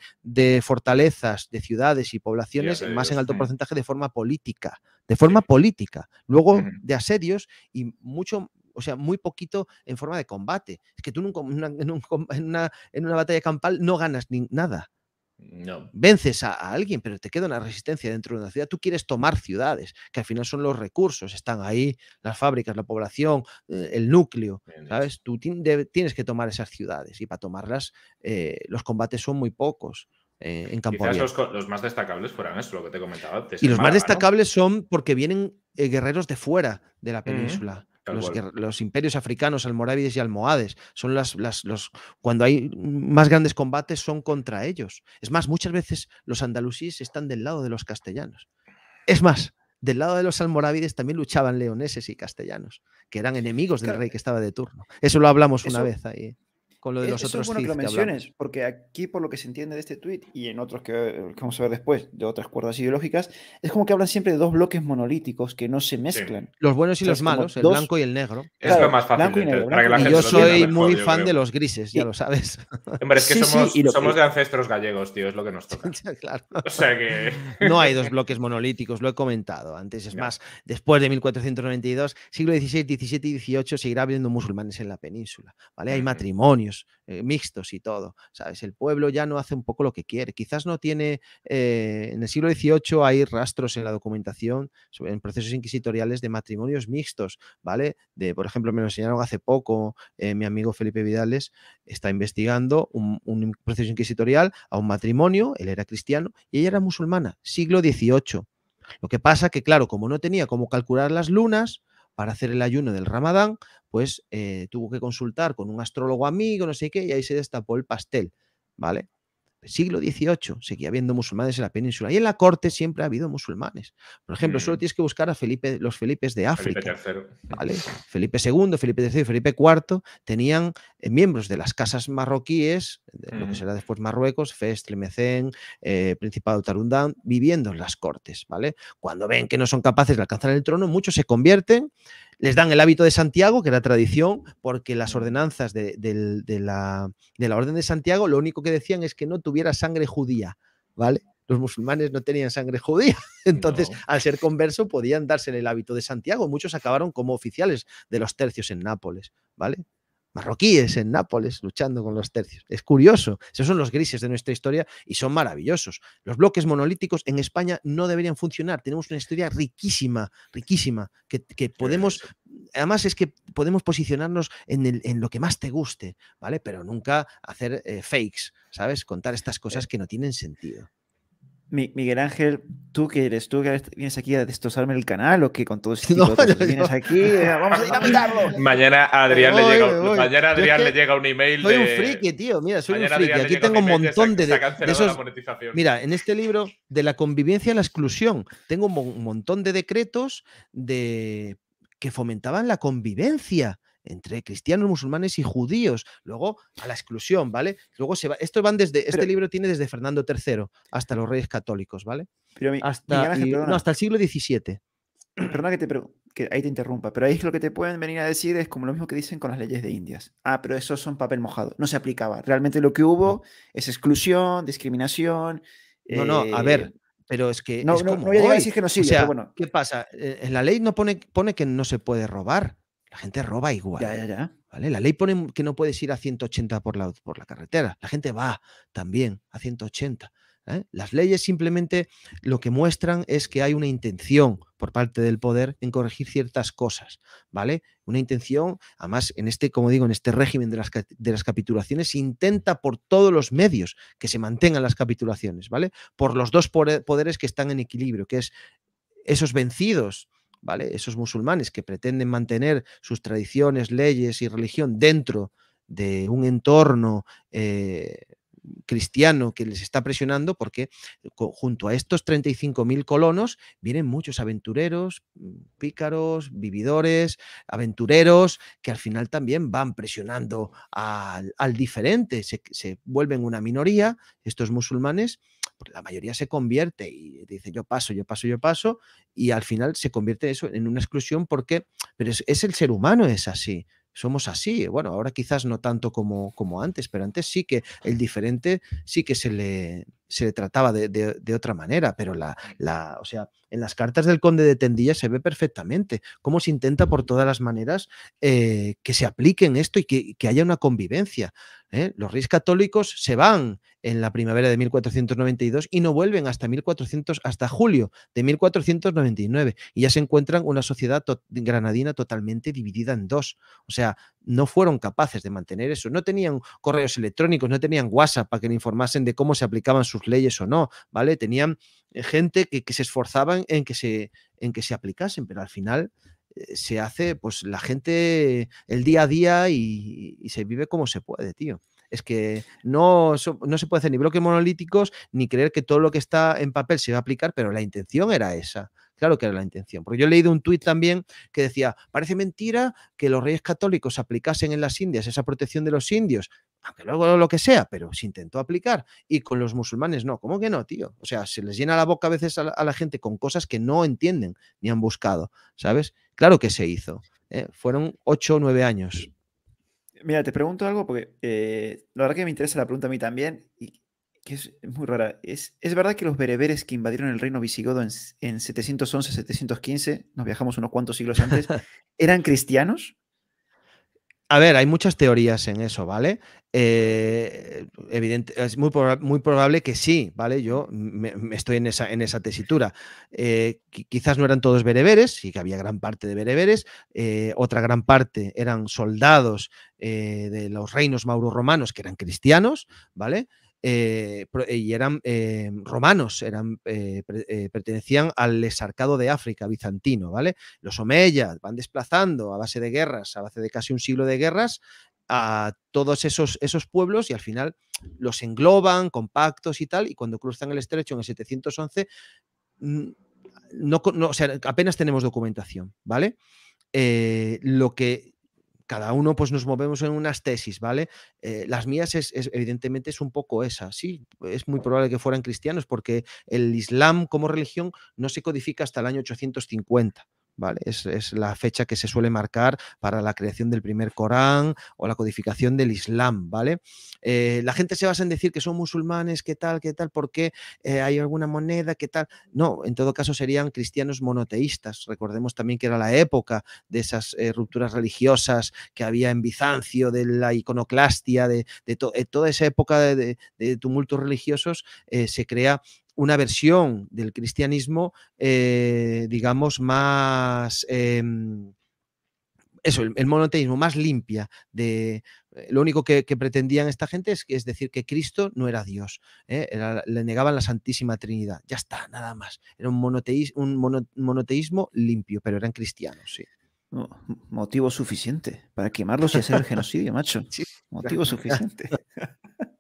fortalezas, de ciudades y poblaciones, más en alto porcentaje de forma política, de forma política, luego de asedios y mucho o sea, muy poquito en forma de combate. Es que tú en, en, una, en una, batalla campal no ganas ni nada. No. Vences a, alguien, pero te queda una resistencia dentro de una ciudad. Tú quieres tomar ciudades, que al final son los recursos, están ahí las fábricas, la población, eh, el núcleo, ¿sabes? Tú tienes que tomar esas ciudades y para tomarlas eh, los combates son muy pocos. Eh, en campo los, más destacables fueran eso, lo que te comentaba antes. Y los más destacables son porque vienen guerreros de fuera de la península. Los, imperios africanos, almorávides y almohades, son las, las, los, cuando hay más grandes combates son contra ellos. Es más, muchas veces los andalusíes están del lado de los castellanos. Es más, del lado de los almorávides también luchaban leoneses y castellanos, que eran enemigos del rey que estaba de turno. Eso lo hablamos una vez ahí con lo de e, los Eso otros. Es bueno que lo menciones, porque aquí, por lo que se entiende de este tweet y en otros eh, que, vamos a ver después, de otras cuerdas ideológicas, es como que hablan siempre de dos bloques monolíticos que no se mezclan. Los buenos y los malos, el blanco y el negro. es lo más fácil. y, yo soy muy fan de los grises, ya lo sabes. Hombre, es que somos, de ancestros gallegos, tío, es lo que nos toca. o sea que... no hay dos bloques monolíticos, lo he comentado antes. Es más, después de 1492, siglo XVI, XVII y XVIII, seguirá habiendo musulmanes en la península. ¿vale? Hay matrimonios eh, mixtos y todo, ¿sabes? El pueblo ya no hace un poco lo que quiere. Quizás no tiene, eh, en el siglo XVIII hay rastros en la documentación, en procesos inquisitoriales de matrimonios mixtos, ¿vale? De, por ejemplo, me lo enseñaron hace poco, eh, mi amigo Felipe Vidales está investigando un, proceso inquisitorial a un matrimonio, él era cristiano y ella era musulmana, siglo XVIII. Lo que pasa que, claro, como no tenía cómo calcular las lunas, para hacer el ayuno del Ramadán, pues eh, tuvo que consultar con un astrólogo amigo, no sé qué, y ahí se destapó el pastel, ¿vale? siglo XVIII seguía habiendo musulmanes en la península y en la corte siempre ha habido musulmanes. Por ejemplo, solo mm. tienes que buscar a Felipe, los Felipes de África. Felipe, Felipe II, Felipe III, Felipe IV tenían eh, miembros de las casas marroquíes, lo que mm. será después Marruecos, Fez, Tlemecen, eh, Principado Tarundán, viviendo en las cortes. Cuando ven que no son capaces de alcanzar el trono, muchos se convierten les dan el hábito de Santiago, que era tradición, porque las ordenanzas de, la, Orden de Santiago lo único que decían es que no tuviera sangre judía, ¿vale? los musulmanes no tenían sangre judía. Entonces, al ser converso, podían darse el hábito de Santiago. Muchos acabaron como oficiales de los tercios en Nápoles, ¿vale? marroquíes en Nápoles luchando con los tercios. Es curioso, esos son los grises de nuestra historia y son maravillosos. Los bloques monolíticos en España no deberían funcionar. Tenemos una historia riquísima, riquísima, que, podemos, además es que podemos posicionarnos en, lo que más te guste, ¿vale? Pero nunca hacer eh, fakes, ¿sabes? Contar estas cosas eh, que no tienen sentido. Miguel Ángel, ¿tú que eres? ¿Tú que vienes aquí a destrozarme el canal o que con todo este no, vienes aquí? Eh, ¡Vamos a dinamitarlo! Mañana a Adrián, le, llega, Adrián le llega un email soy de... un friki, tío. Mira, soy un friki. Aquí tengo un montón de... de, de esos, mira, en este libro de la convivencia a la exclusión tengo un montón de decretos de que fomentaban la convivencia entre cristianos, musulmanes y judíos. Luego a la exclusión, ¿vale? Luego se va, esto van desde, este libro tiene desde Fernando III hasta los reyes católicos, ¿vale? Pero hasta, hasta el siglo XVII. Perdona que te ahí te interrumpa, pero ahí es lo que te pueden venir a decir es como lo mismo que dicen con las leyes de Indias. Ah, pero eso son papel mojado, no se aplicaba. Realmente lo que hubo es exclusión, discriminación. No, no, a ver, eh, pero es que. No, es no, como no voy a decir sí. o sea, bueno. ¿Qué pasa? Eh, la ley no pone, pone que no se puede robar. La gente roba igual. ¿vale? La ley pone que no puedes ir a 180 por la, por la carretera. La gente va también a 180. ¿eh? Las leyes simplemente lo que muestran es que hay una intención por parte del poder en corregir ciertas cosas, ¿vale? Una intención, además, en este, como digo, en este régimen de las, de las capitulaciones, intenta por todos los medios que se mantengan las capitulaciones, ¿vale? Por los dos poderes que están en equilibrio, que es esos vencidos ¿vale? Esos musulmanes que pretenden mantener sus tradiciones, leyes y religión dentro de un entorno eh, cristiano que les está presionando porque eh, junto a estos 35.000 colonos vienen muchos aventureros, mm, pícaros, vividores, aventureros que al final también van presionando al, diferente, se, se, vuelven una minoría estos musulmanes la mayoría se convierte y dice yo paso, yo paso, yo paso, y al final se convierte eso en una exclusión porque, pero es, es el ser humano, es así somos así. Bueno, ahora quizás no tanto como, como antes, pero antes sí que el diferente sí que se le, se trataba de, de, otra manera, pero la, la, o sea, en las cartas del conde de Tendilla se ve perfectamente cómo se intenta por todas las maneras eh, que se apliquen esto y que, haya una convivencia. ¿eh? Los reyes católicos se van en la primavera de 1492 y no vuelven hasta 1400 hasta julio de 1499 y ya se encuentran una sociedad granadina totalmente dividida en dos. O sea, no fueron capaces de mantener eso, no tenían correos electrónicos, no tenían WhatsApp para que le informasen de cómo se aplicaban sus leyes o no, ¿vale? Tenían eh, gente que, se esforzaban en que se, en que se aplicasen, pero al final eh, se hace, pues la gente el día a día y, se vive como se puede, tío es que no, no, se puede hacer ni bloques monolíticos ni creer que todo lo que está en papel se va a aplicar, pero la intención era esa. Claro que era la intención. Porque yo he leído un tuit también que decía, parece mentira que los reyes católicos aplicasen en las Indias esa protección de los indios aunque luego lo que sea, pero se intentó aplicar. Y con los musulmanes no, ¿cómo que no, tío? O sea, se les llena la boca a veces a la, gente con cosas que no entienden ni han buscado, ¿sabes? Claro que se hizo. ¿eh? Fueron ocho o nueve años. Mira, te pregunto algo porque eh, la verdad que me interesa la pregunta a mí también y que es muy rara. ¿Es, verdad que los bereberes que invadieron el reino visigodo en, en 711-715, nos viajamos unos cuantos siglos antes, eran cristianos? A ver, hay muchas teorías en eso, ¿vale? Eh, es muy, muy, probable que sí, ¿vale? Yo me, estoy en esa, en esa tesitura. Eh, quizás no eran todos bereberes, sí que había gran parte de bereberes, eh, otra gran parte eran soldados de los reinos mauro-romanos que eran cristianos, ¿vale? Eh, y eran eh, romanos, eran, eh, pertenecían al exarcado de África bizantino, ¿vale? Los omeyas van desplazando a base de guerras, a base de casi un siglo de guerras, a todos esos, esos pueblos y al final los engloban, compactos y tal, y cuando cruzan el estrecho en el 711, mm, no, o sea, apenas tenemos documentación, ¿vale? lo que cada uno pues nos movemos en unas tesis, ¿vale? Eh, las mías es, evidentemente es un poco esa, sí, es muy probable que fueran cristianos porque el Islam como religión no se codifica hasta el año 850. Vale, es, la fecha que se suele marcar para la creación del primer Corán o la codificación del Islam, ¿vale? Eh, la gente se basa en decir que son musulmanes, qué tal, qué tal, porque hay alguna moneda, qué tal. No, en todo caso serían cristianos monoteístas. Recordemos también que era la época de esas eh, rupturas religiosas que había en Bizancio, de la iconoclastia, de, eh, toda esa época de tumultos religiosos, se crea una versión del cristianismo, eh, digamos, más... Em, eso, el, monoteísmo más limpia de... Eh, lo único que, pretendían esta gente es, es decir que Cristo no era Dios, ¿eh? le negaban la Santísima Trinidad, ya está, nada más. Era un, monoteísmo, limpio, pero eran cristianos, motivo suficiente para quemarlos y hacer el genocidio, macho. motivo suficiente.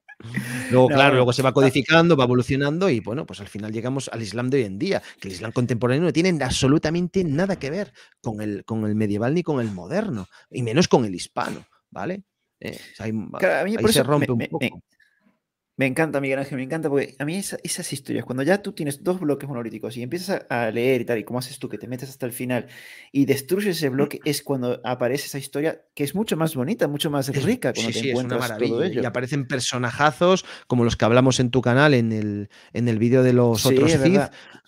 Luego, claro, luego se va codificando, va evolucionando y bueno, pues al final llegamos al Islam de hoy en día, que el Islam contemporáneo no tiene absolutamente nada que ver con el, con el medieval ni con el moderno, y menos con el hispano, ¿vale? se rompe un poco. Me encanta, Miguel Ángel, me encanta, porque a mí esas historias, cuando ya tú tienes dos bloques monolíticos y empiezas a, leer y tal, y cómo haces tú, que te metes hasta el final y destruyes ese mm. bloque, es cuando aparece esa historia que es mucho más bonita, mucho más rica cuando te encuentras es una maravilla. Y aparecen personajazos como los que hablamos en tu canal en el, en el vídeo de los otros Cid,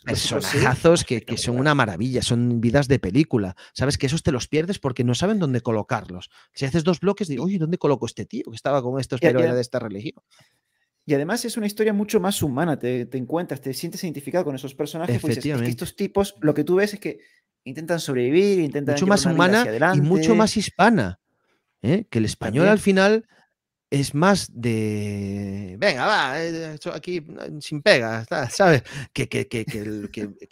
personajazos que, son una maravilla, son vidas de película. Sabes que esos te los pierdes porque no saben dónde colocarlos. Si haces dos bloques, digo, oye, ¿dónde coloco este tío que estaba con estos, pero era de esta religión? Y además es una historia mucho más humana, te, encuentras, te sientes identificado con esos personajes. Pues estos tipos, lo que tú ves es que intentan sobrevivir, intentan... Mucho más humana y mucho más hispana. ¿eh? Que el español al final es más de. Venga, va, eh, aquí eh, sin pega, ¿sabes? Que,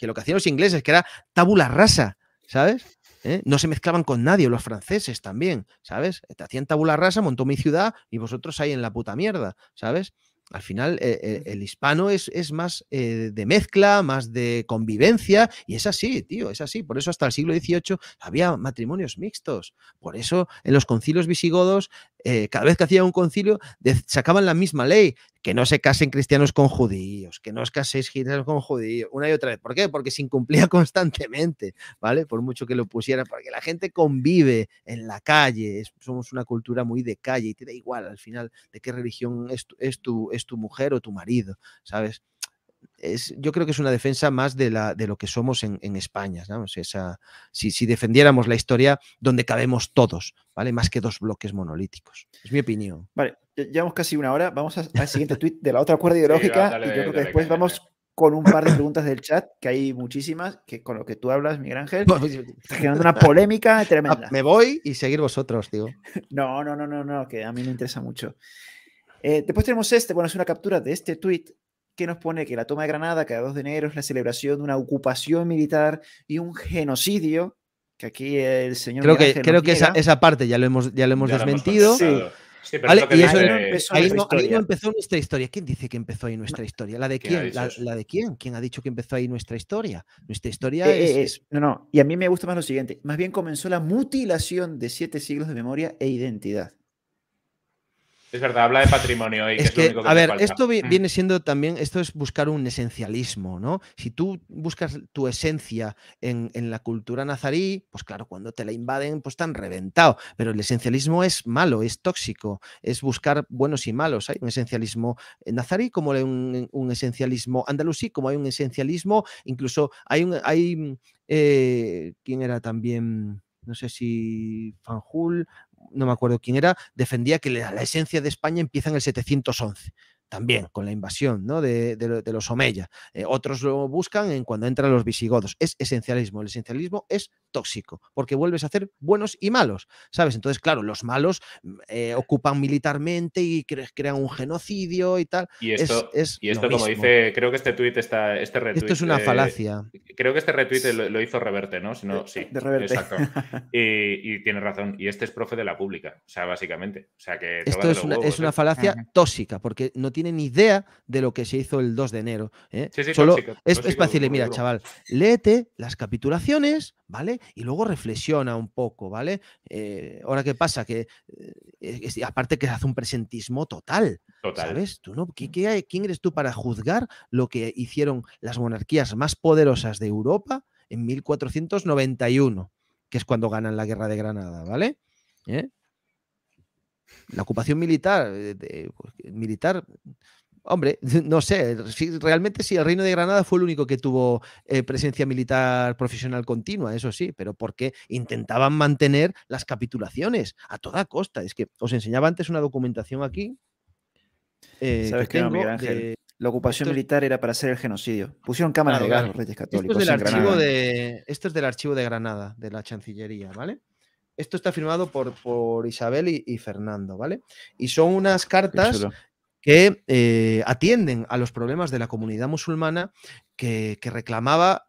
lo que hacían los ingleses, que era tabula rasa, ¿sabes? No se mezclaban con nadie, los franceses también, ¿sabes? Te hacían tabula rasa, montó mi ciudad y vosotros ahí en la puta mierda, ¿sabes? Al final, eh, eh, el hispano es, más eh, de mezcla, más de convivencia, y es así, tío, es así. Por eso hasta el siglo XVIII había matrimonios mixtos. Por eso en los concilios visigodos eh, cada vez que hacía un concilio, sacaban la misma ley, que no se casen cristianos con judíos, que no os caséis cristianos con judíos, una y otra vez. ¿Por qué? Porque se incumplía constantemente, ¿vale? Por mucho que lo pusieran, porque la gente convive en la calle, somos una cultura muy de calle y te da igual al final de qué religión es es tu, es tu mujer o tu marido, ¿sabes? yo creo que es una defensa más de, lo que somos en, España. si, defendiéramos la historia donde cabemos todos, ¿vale? Más que dos bloques monolíticos. Es mi opinión. Vale, llevamos casi una hora. Vamos al siguiente tweet de la otra cuerda ideológica y yo creo que después vamos con un par de preguntas del chat, que hay muchísimas, que con lo que tú hablas, Miguel Ángel, está generando una polémica ah, tremenda. Me voy y seguir vosotros, digo. No, no, no, no, no, que a mí me interesa mucho. Eh, después tenemos este, bueno, es una captura de este tuit que nos pone que la toma de Granada cada 2 de enero es la celebración de una ocupación militar y un genocidio, que aquí el señor... Creo que, creo que esa, parte ya lo hemos, ya lo hemos desmentido. ahí, no empezó, nuestra historia. ¿Quién dice que empezó ahí nuestra historia? ¿La de quién? ¿La, de quién? ¿Quién ha dicho que empezó ahí nuestra historia? Nuestra historia eh, es... Eh, es, No, no. Y a mí me gusta más lo siguiente. Más bien comenzó la mutilación de siete siglos de memoria e identidad. Es verdad, habla de patrimonio y es, lo único que A ver, esto mm. viene siendo también, esto es buscar un esencialismo, ¿no? Si tú buscas tu esencia en, la cultura nazarí, pues claro, cuando te la invaden, pues están reventado. Pero el esencialismo es malo, es tóxico, es buscar buenos y malos. Hay un esencialismo nazarí, como hay un, esencialismo andalusí, como hay un esencialismo, incluso hay un. Hay, eh, ¿Quién era también? no sé si Fanjul, no me acuerdo quién era, defendía que la, esencia de España empieza en el 711 también con la invasión de, los Omeya. Eh, otros lo buscan en cuando entran los visigodos. Es esencialismo. El esencialismo es tóxico, porque vuelves a hacer buenos y malos, ¿sabes? Entonces, claro, los malos mm, eh, ocupan militarmente y crean un genocidio y tal. Y esto, es, y esto como dice, creo que este tuit está... Este retweet, esto es una eh, falacia. creo que este retweet lo, hizo Reverte, ¿no? Si sí, de Reverte. Exacto. Y, y tiene razón. Y este es profe de la pública, o sea, básicamente. O sea, que... Esto es una, es una, falacia tóxica, porque no tiene ni idea de lo que se hizo el 2 de enero. ¿eh? Solo es, fácil mira, chaval, léete las capitulaciones, ¿vale? Y luego reflexiona un poco, ¿vale? Eh, ahora, ¿qué pasa? Que eh, aparte que hace un presentismo total, ¿sabes? ¿Tú no? quién eres tú para juzgar lo que hicieron las monarquías más poderosas de Europa en 1491, que es cuando ganan la guerra de Granada, ¿vale? ¿Eh? La ocupación militar, eh, pues, militar, hombre, no sé, realmente sí, el Reino de Granada fue el único que tuvo eh, presencia militar profesional continua, eso sí, pero porque intentaban mantener las capitulaciones a toda costa. Es que os enseñaba antes una documentación aquí. Eh, ¿Sabes qué, Ángel? La ocupación militar era para hacer el genocidio. Pusieron cámaras de gas los reyes católicos. Esto es, del archivo de, esto es del archivo de Granada, de la Chancillería, ¿vale? Esto está firmado por, Isabel y, Fernando, ¿vale? Y son unas cartas que eh, atienden a los problemas de la comunidad musulmana que, reclamaba,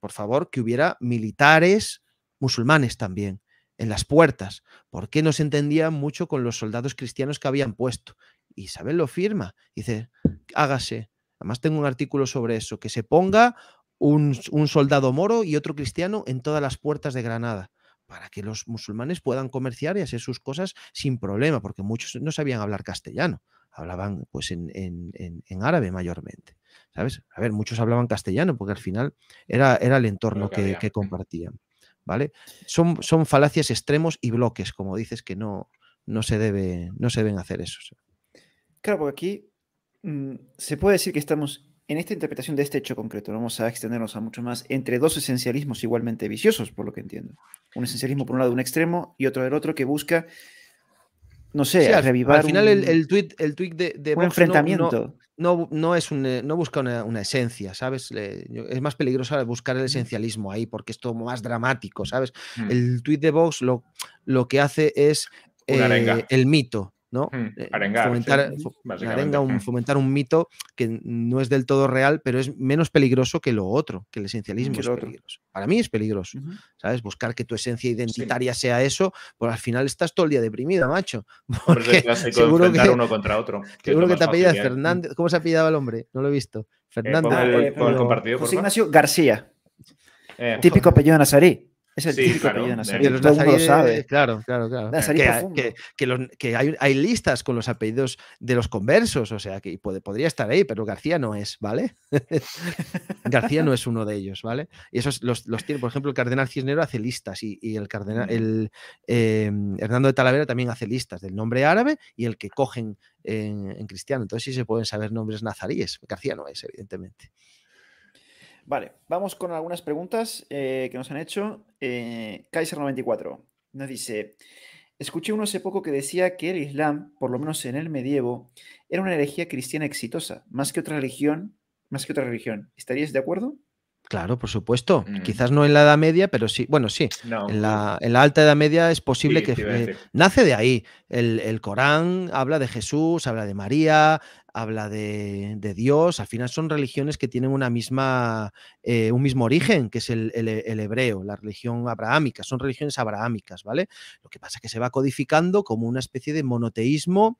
por favor, que hubiera militares musulmanes también en las puertas, porque no se entendía mucho con los soldados cristianos que habían puesto. Isabel lo firma, dice, hágase. Además tengo un artículo sobre eso, que se ponga un, soldado moro y otro cristiano en todas las puertas de Granada para que los musulmanes puedan comerciar y hacer sus cosas sin problema, porque muchos no sabían hablar castellano, hablaban pues en, árabe mayormente, ¿sabes? A ver, muchos hablaban castellano porque al final era, era el entorno que, compartían, ¿vale? Son, son falacias extremos y bloques, como dices, que no, no, se, debe, no se deben hacer esos. Claro, porque aquí mm, se puede decir que estamos en esta interpretación de este hecho concreto, vamos a extendernos a mucho más, entre dos esencialismos igualmente viciosos, por lo que entiendo. Un esencialismo por un lado de un extremo y otro del otro que busca, no sé, revivir al, revivar. Al final, el, tweet, el tweet de, Vox enfrentamiento. No, es no busca una, esencia, ¿sabes? es más peligroso buscar el esencialismo ahí porque es todo más dramático, ¿sabes? El tweet de Vox lo, que hace es eh, el mito. ¿no? Hmm, eh, hmm. fomentar, un, mito que no es del todo real, pero es menos peligroso que lo otro, que el hmm, esencialismo es peligroso. Para mí es peligroso, ¿sabes? Buscar que tu esencia identitaria sea eso, pues al final estás todo el día deprimido, macho. seguro que, uno contra otro. te apellidas ¿Cómo se apellidaba el hombre? No lo he visto. Eh, Fernando eh, Ignacio García. Típico apellido nazarí. Es el de Que los lo sabe. Claro, claro, claro. Que, hay, listas con los apellidos de los conversos, o sea, que podría estar ahí, pero García no es, ¿vale? García no es uno de ellos, ¿vale? Y esos los, tiene, por ejemplo, el cardenal Cisnero hace listas y, el cardenal, mm. el eh, Hernando de Talavera también hace listas del nombre árabe y el que cogen en, en cristiano. Entonces sí se pueden saber nombres nazaríes. García no es, evidentemente. Vale, vamos con algunas preguntas eh, que nos han hecho. Eh, Kaiser94 nos dice, escuché uno hace poco que decía que el Islam, por lo menos en el medievo, era una herejía cristiana exitosa, más que otra religión, más que otra religión. ¿Estarías de acuerdo? Claro, por supuesto. Mm. Quizás no en la Edad Media, pero sí, bueno, sí. En, la, Alta Edad Media es posible que eh, nace de ahí. El, el, Corán habla de Jesús, habla de María, habla de, Dios, al final son religiones que tienen una misma, eh, un mismo origen, que es el, eh, el, hebreo, la religión abrahámica, son religiones abrahámicas, ¿vale? Lo que pasa es que se va codificando como una especie de monoteísmo,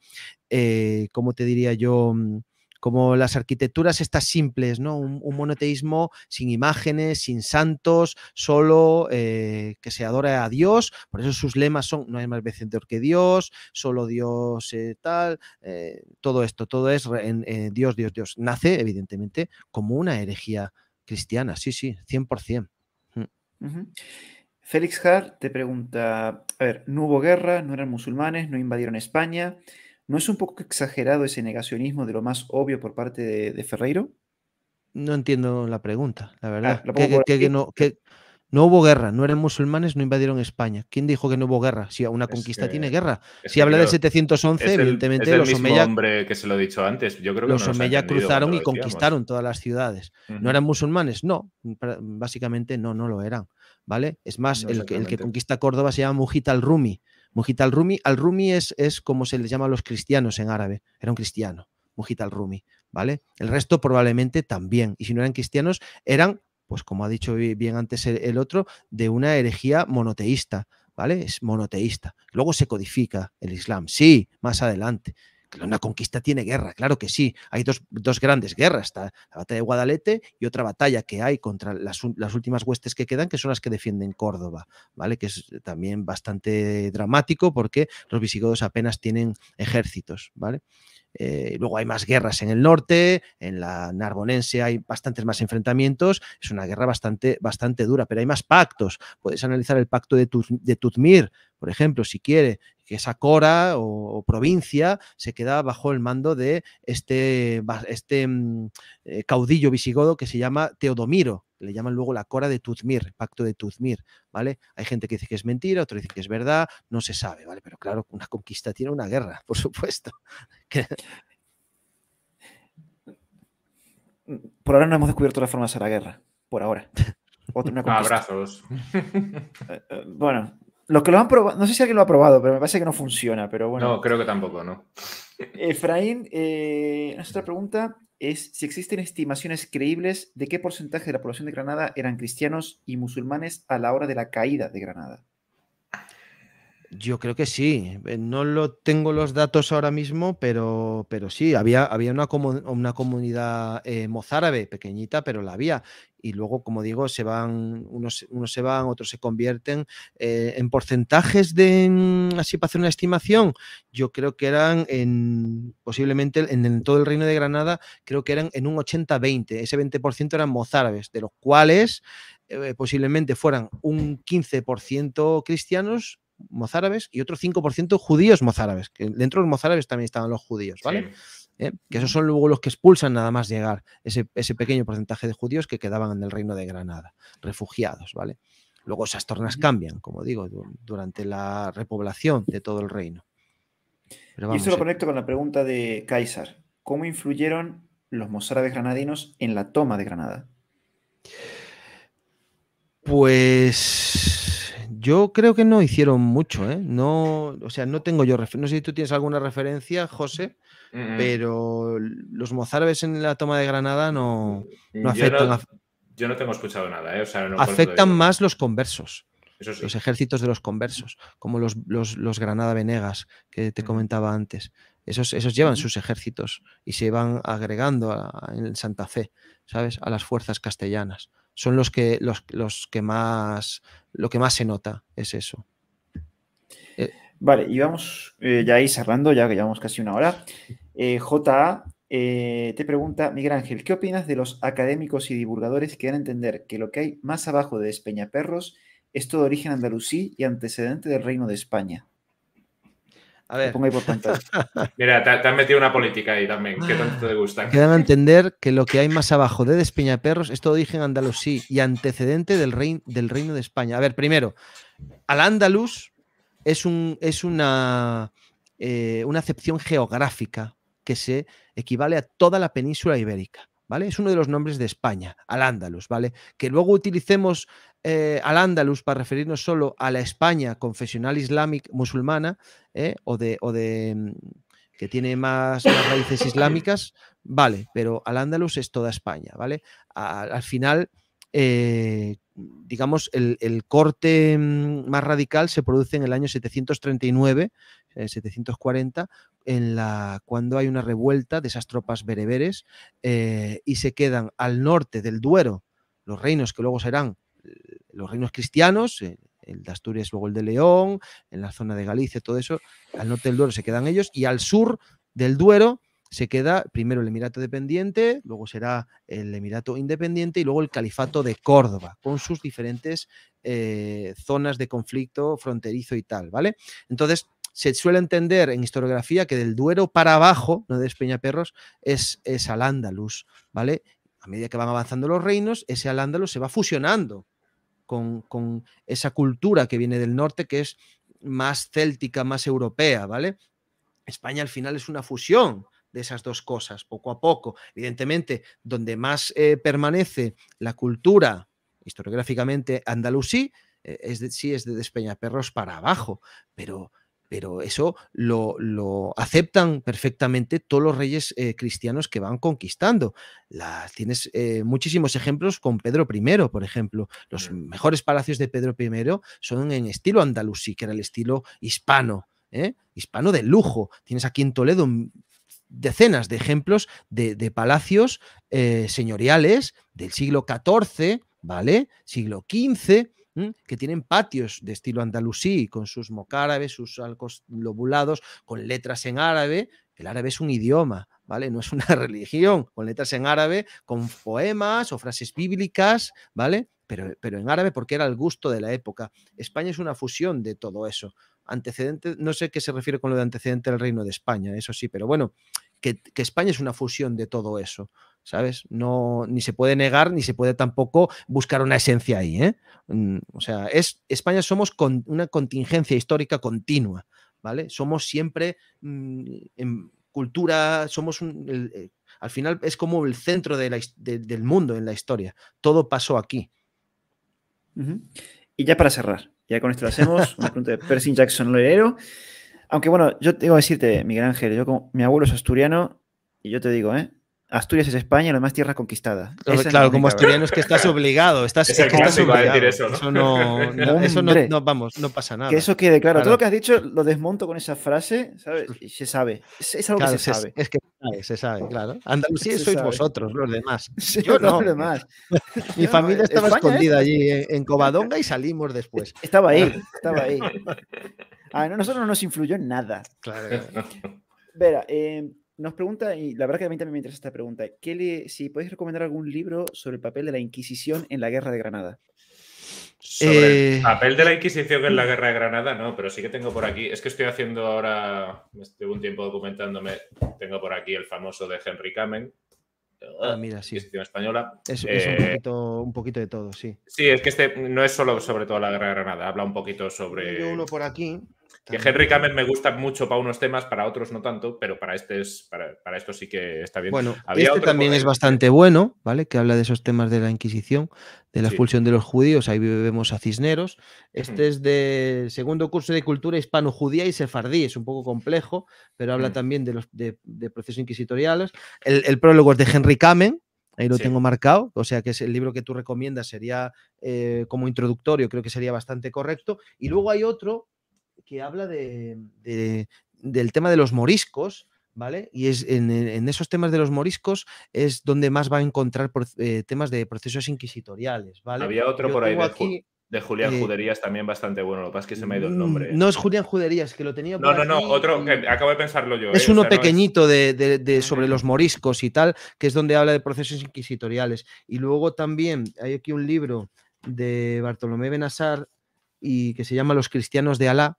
eh, ¿cómo te diría yo? como las arquitecturas estas simples, ¿no? Un, monoteísmo sin imágenes, sin santos, solo eh, que se adora a Dios, por eso sus lemas son no hay más vencedor que Dios, solo Dios eh, tal, eh, todo esto, todo es en, Dios, Dios, Dios. Nace, evidentemente, como una herejía cristiana, sí, sí, 100%. Mm. Félix Hart te pregunta, a ver, no hubo guerra, no eran musulmanes, no invadieron España, ¿No es un poco exagerado ese negacionismo de lo más obvio por parte de, Ferreiro? No entiendo la pregunta, la ah, verdad. no, hubo guerra, no eran musulmanes, no invadieron España. ¿Quién dijo que no hubo guerra? Si una conquista tiene guerra. Si habla de 711, evidentemente evidentemente los hombre que se lo he dicho antes. Yo creo que los cruzaron y conquistaron todas las ciudades. ¿No eran musulmanes? No, básicamente no, no lo eran. ¿Vale? Es más, el, que conquista Córdoba se llama Mujital rumi Mujital al-Rumi, al-Rumi es, es como se les llama a los cristianos en árabe, era un cristiano, Mujital rumi ¿vale? El resto probablemente también, y si no eran cristianos, eran, pues como ha dicho bien antes el, el otro, de una herejía monoteísta, ¿vale? Es monoteísta. Luego se codifica el Islam, sí, más adelante, una conquista tiene guerra, claro que sí. Hay dos, grandes guerras, está la batalla de Guadalete y otra batalla que hay contra las, últimas huestes que quedan, que son las que defienden Córdoba, ¿vale? Que es también bastante dramático porque los visigodos apenas tienen ejércitos, ¿vale? Eh, luego hay más guerras en el norte, en la Narbonense hay bastantes más enfrentamientos, es una guerra bastante, bastante dura, pero hay más pactos. Puedes analizar el pacto de, Tudmir. de por ejemplo, si quiere que esa cora o, provincia se queda bajo el mando de este, este mm, eh, caudillo visigodo que se llama Teodomiro, le llaman luego la cora de Tuzmir, pacto de Tuzmir, ¿vale? Hay gente que dice que es mentira, otro dice que es verdad, no se sabe, ¿vale? Pero claro, una conquista tiene una guerra, por supuesto. por ahora no hemos descubierto la formas de hacer la guerra, por ahora. Ah, abrazos. Eh, eh, bueno, que lo han probado, no sé si alguien lo ha probado, pero me parece que no funciona, pero bueno. No, creo que tampoco, ¿no? Efraín, eh, nuestra pregunta es si existen estimaciones creíbles de qué porcentaje de la población de Granada eran cristianos y musulmanes a la hora de la caída de Granada. Yo creo que sí. Eh, no lo tengo los datos ahora mismo, pero, pero sí, había, había una, una comunidad eh, mozárabe, pequeñita, pero la había. Y luego, como digo, se van, unos, unos se van, otros se convierten. Eh, en porcentajes de así para hacer una estimación, yo creo que eran en posiblemente en, todo el Reino de Granada, creo que eran en un 80-20. Ese 20% eran mozárabes, de los cuales posiblemente fueran un 15% cristianos mozárabes y otro 5% judíos mozárabes, que dentro de los mozárabes también estaban los judíos, ¿vale? Eh, que esos son luego los que expulsan nada más llegar ese, pequeño porcentaje de judíos que quedaban en el reino de Granada, refugiados, ¿vale? Luego esas tornas cambian, como digo, durante la repoblación de todo el reino. y eso lo eh conecto con la pregunta de Kaiser ¿Cómo influyeron los mozárabes granadinos en la toma de Granada? Pues yo creo que no hicieron mucho, ¿eh? No, o sea, no tengo yo, no sé si tú tienes alguna referencia, José, pero los mozárabes en la toma de Granada no, mm, no afectan. Yo no, tengo escuchado nada, ¿eh? afectan más los conversos. Los ejércitos de los conversos, como los, los, Granada Venegas que te mm. comentaba antes. Esos, esos, llevan sus ejércitos y se van agregando en Santa Fe, ¿sabes? A las fuerzas castellanas son los que, los, los que más, lo que más se nota es eso. Eh, vale, y vamos eh, ya ahí cerrando, ya que llevamos casi una hora. Eh, JA te pregunta, Miguel Ángel, ¿qué opinas de los académicos y divulgadores que dan a entender que lo que hay más abajo de Despeñaperros es todo origen andalusí y antecedente del Reino de España? A ver. Mira, te, han metido una política ahí también, que tanto te gusta. Quedan a entender que lo que hay más abajo de Despeñaperros es todo dije origen andalusí y antecedente del, del reino de España. A ver, primero, al andaluz es, un, es una, eh, una acepción geográfica que se equivale a toda la península ibérica. ¿Vale? Es uno de los nombres de España, al andalus ¿vale? Que luego utilicemos eh, al Andalus para referirnos solo a la España confesional islámica musulmana eh, o, de, de mm, que tiene más, raíces islámicas, vale, pero al Andalus es toda España, ¿vale? al final, eh, digamos, el, corte mm, más radical se produce en el año 739, 740, en la, cuando hay una revuelta de esas tropas bereberes y se quedan al norte del Duero, los reinos que luego serán los reinos cristianos, eh, el de Asturias, luego el de León, en la zona de Galicia, todo eso, al norte del Duero se quedan ellos y al sur del Duero se queda primero el Emirato Dependiente, luego será el Emirato Independiente y luego el Califato de Córdoba, con sus diferentes eh, zonas de conflicto fronterizo y tal, ¿vale? Entonces, se suele entender en historiografía que del Duero para abajo, no de Espeñaperros, es, es al ¿vale? A medida que van avanzando los reinos, ese al se va fusionando con, esa cultura que viene del norte, que es más céltica, más europea, ¿vale? España al final es una fusión de esas dos cosas, poco a poco. Evidentemente, donde más eh, permanece la cultura historiográficamente andalusí, eh, es de, sí es de Despeñaperros para abajo, pero pero eso lo, aceptan perfectamente todos los reyes eh, cristianos que van conquistando. tienes eh, muchísimos ejemplos con Pedro I, por ejemplo. Los mejores palacios de Pedro I son en estilo andalusí, que era el estilo hispano, ¿eh? hispano de lujo. Tienes aquí en Toledo mm, decenas de ejemplos de, de palacios señoriales del siglo XIV, ¿vale? Siglo XV, que tienen patios de estilo andalusí, con sus mocárabes, sus arcos lobulados, con letras en árabe. El árabe es un idioma, ¿vale? No es una religión, con letras en árabe, con poemas o frases bíblicas, ¿vale? Pero, pero en árabe porque era el gusto de la época. España es una fusión de todo eso. Antecedente, no sé qué se refiere con lo de antecedente del reino de España, eso sí, pero bueno, que, que España es una fusión de todo eso. ¿sabes? No, ni se puede negar, ni se puede tampoco buscar una esencia ahí. ¿eh? Mm, o sea, es, España somos con una contingencia histórica continua, ¿vale? Somos siempre mm, en cultura, somos eh, al final es como el centro del mundo en la historia. Todo pasó aquí. Y ya para cerrar, ya con esto lo hacemos, una pregunta de Percy Jackson Lorero. Aunque bueno, yo tengo que decirte, Miguel Ángel, yo mi abuelo es asturiano, y yo te digo, ¿eh? Asturias es España, además tierra conquistada. Claro, como asturiano es que estás obligado, estás, es obligado. A decir eso, ¿no? Eso, no, no, vamos, no pasa nada. Que eso quede claro. Todo lo que has dicho lo desmonto con esa frase, ¿sabes? Y se sabe. Es, algo que se, sabe. Es que se sabe, claro. Andalucía sois vosotros, los demás. Yo no. Los demás. Mi familia estaba ¿eh? escondida allí en, Covadonga y salimos después. E, estaba ahí, estaba ahí. A ah, nosotros no nos influyó en nada. Claro. Vera, eh, nos pregunta, y la verdad que a mí también me interesa esta pregunta, ¿qué le, si podéis recomendar algún libro sobre el papel de la Inquisición en la Guerra de Granada. Sobre el eh, papel de la Inquisición en la mm. Guerra de Granada, no, pero sí que tengo por aquí, es que estoy haciendo ahora, estuve un tiempo documentándome, tengo por aquí el famoso de Henry Kamen, Ah, eh, mira, sí. española. Es, eh, un, poquito, de todo, sí. Sí, es que este no es solo sobre toda la guerra de Granada, habla un poquito sobre. Yo uno por aquí. Que Henry Kamen me gusta mucho para unos temas, para otros no tanto, pero para este es, para, esto sí que está bien. Bueno, Había este también es bastante bueno, ¿vale? Que habla de esos temas de la Inquisición, de la expulsión de los judíos, ahí vemos a Cisneros. Este es de segundo curso de cultura hispano-judía y sefardí, es un poco complejo, pero habla mm. también de, los, de, procesos inquisitoriales. El, prólogo es de Henry Kamen, ahí lo tengo marcado, o sea que es el libro que tú recomiendas, sería eh, como introductorio, creo que sería bastante correcto. Y luego hay otro que habla de, del tema de los moriscos, ¿vale? Y es en, esos temas de los moriscos es donde más va a encontrar eh, temas de procesos inquisitoriales, ¿vale? Había otro por ahí de, de Julián eh, Juderías también bastante bueno, lo que pasa es que se me ha ido el nombre. Mm, ¿eh? No es Julián Juderías, que lo tenía No, no, no, otro, acabo de pensarlo yo. Es uno pequeñito de, sobre los moriscos y tal, que es donde habla de procesos inquisitoriales. Y luego también hay aquí un libro de Bartolomé Benazar y que se llama Los cristianos de Alá,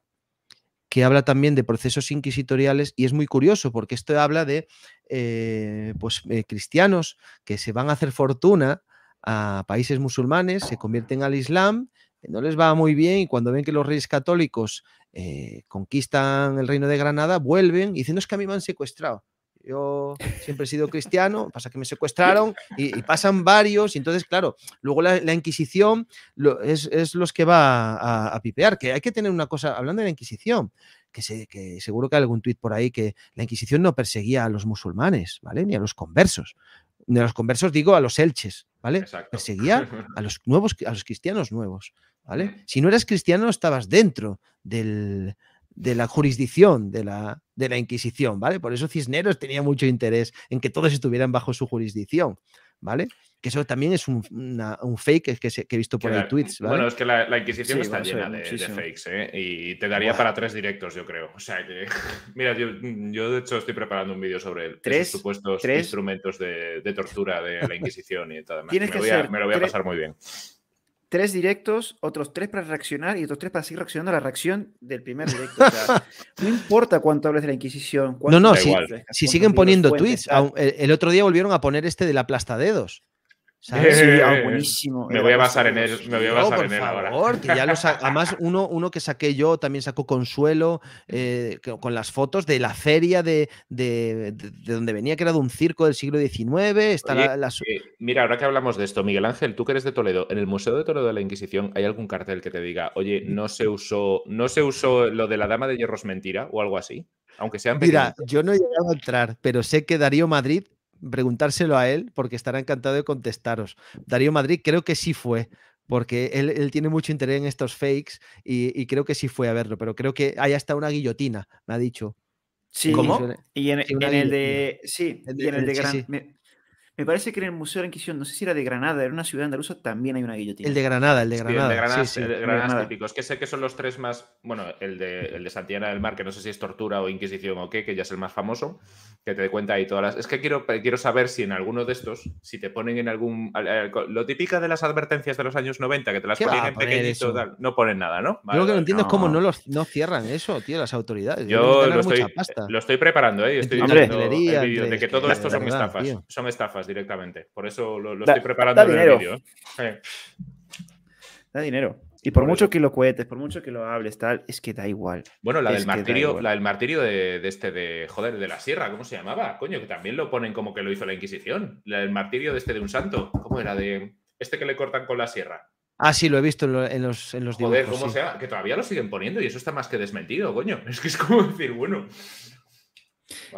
que habla también de procesos inquisitoriales y es muy curioso porque esto habla de eh, pues, eh, cristianos que se van a hacer fortuna a países musulmanes, se convierten al Islam, no les va muy bien y cuando ven que los reyes católicos eh, conquistan el reino de Granada, vuelven y dicen, es que a mí me han secuestrado. Yo siempre he sido cristiano, pasa que me secuestraron y, pasan varios. Y entonces, claro, luego la, Inquisición es, los que va a, pipear. Que hay que tener una cosa, hablando de la Inquisición, que, seguro que hay algún tuit por ahí que la Inquisición no perseguía a los musulmanes, ¿vale? Ni a los conversos de los conversos digo a los elches, ¿vale? Exacto. Perseguía a los nuevos, a los cristianos nuevos, ¿vale? Si no eras cristiano estabas dentro del, de la jurisdicción de la, de la Inquisición, ¿vale? Por eso Cisneros tenía mucho interés en que todos estuvieran bajo su jurisdicción, ¿vale? Que eso también es un, fake que, he visto por los tweets. ¿vale? Bueno, es que la, Inquisición está llena de, fakes, ¿eh? Y te daría para tres directos, yo creo. O sea, mira, yo, de hecho estoy preparando un vídeo sobre ¿Tres? supuestos instrumentos de, tortura de la Inquisición y todo Me, me lo voy a pasar muy bien tres directos, otros tres para reaccionar y otros tres para seguir reaccionando a la reacción del primer directo. no importa cuánto hables de la Inquisición. No, no, si, siguen poniendo tweets, el, otro día volvieron a poner este de la Ah, eh, me voy a basar en él, me voy a basar en él ya Además, uno, uno que saqué yo también sacó Consuelo eh, con las fotos de la feria de, de, donde venía, que era de un circo del siglo XIX. Está eh, mira, ahora que hablamos de esto, Miguel Ángel, tú que eres de Toledo, en el Museo de Toledo de la Inquisición hay algún cartel que te diga, "Oye, no se usó, no se usó lo de la dama de hierros mentira" o algo así, aunque sean Mira, yo no he llegado a entrar, pero sé que Darío Madrid preguntárselo a él porque estará encantado de contestaros. Darío Madrid creo que sí fue, porque él, tiene mucho interés en estos fakes y, creo que sí fue a verlo, pero creo que hay hasta una guillotina, me ha dicho. Sí, ¿Cómo? Y en, el de. Sí, en el de Gran. Me parece que en el Museo de la Inquisición, no sé si era de Granada, era una ciudad andaluza, también hay una guillotina. El de Granada, el de Granada. de Granada, sí, típico. Es que sé que son los tres más. Bueno, el de, el de Santiana del Mar, que no sé si es tortura o Inquisición o qué, que ya es el más famoso, que te dé cuenta ahí todas las. Es que quiero, quiero saber si en alguno de estos, si te ponen en algún. Lo típica de las advertencias de los años 90, que te las ponen en pequeñito, tal, no ponen nada, ¿no? yo lo que no entiendo es cómo no, los, cierran eso, tío, las autoridades. Yo lo estoy, preparando, ¿eh? Estoy diciendo de que todo esto son estafas. Son estafas directamente. Por eso lo, estoy preparando en dinero. el vídeo. ¿eh? Da dinero. Y por, mucho que lo cuentes, por mucho que lo hables, tal, es que da igual. Bueno, la, del martirio, la del martirio de, este de, joder, de la sierra, ¿cómo se llamaba? Coño, que también lo ponen como que lo hizo la Inquisición. La del martirio de este de un santo. ¿Cómo era? De este que le cortan con la sierra. Ah, sí, lo he visto en, los, en Joder, ¿cómo sea? Que todavía lo siguen poniendo y eso está más que desmentido, coño. Es que es como decir, bueno,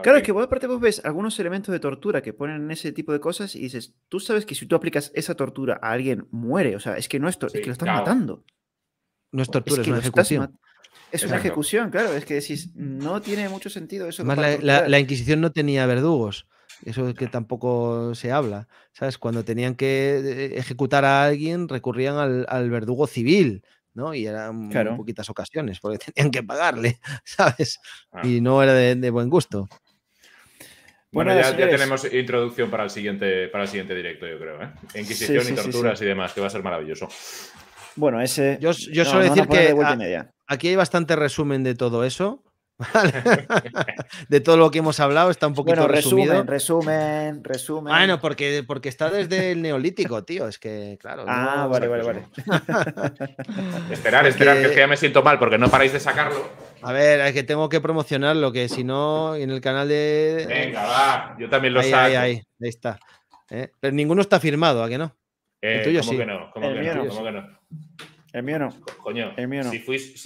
Claro, es que vos aparte vos ves algunos elementos de tortura que ponen en ese tipo de cosas y dices, tú sabes que si tú aplicas esa tortura a alguien muere, o sea, es que no es que lo están matando. No es tortura, es, una ejecución. Es una ejecución, claro, es que decís, no tiene mucho sentido eso. la, Inquisición no tenía verdugos, eso es que tampoco se habla, ¿sabes? Cuando tenían que eh, ejecutar a alguien recurrían al, al verdugo civil, y eran poquitas ocasiones porque tenían que pagarle, ¿sabes? Ah. Y no era de, buen gusto. Bueno, ya, tenemos introducción para el siguiente, para el siguiente directo, yo creo. ¿eh? Inquisición y torturas y demás, que va a ser maravilloso. Bueno, ese. Yo, yo suelo decir que aquí hay bastante resumen de todo eso. de todo lo que hemos hablado está un poquito resumido. resumen, resumen, resumen. Ah, bueno, porque, porque está desde el neolítico, tío. Es que, claro. Ah, vale, vale, vale. esperar, esperar, que... es que ya me siento mal porque no paráis de sacarlo. A ver, es que tengo que promocionarlo, que si no, en el canal de. Venga, va, yo también lo saco. Ahí, ahí, ahí está. ¿eh? Pero ninguno está firmado, ¿a que no? Eh, tuyo sí. Que no? ¿Cómo, que, no? ¿Cómo que no? El mío no. Coño, el mío no. Si,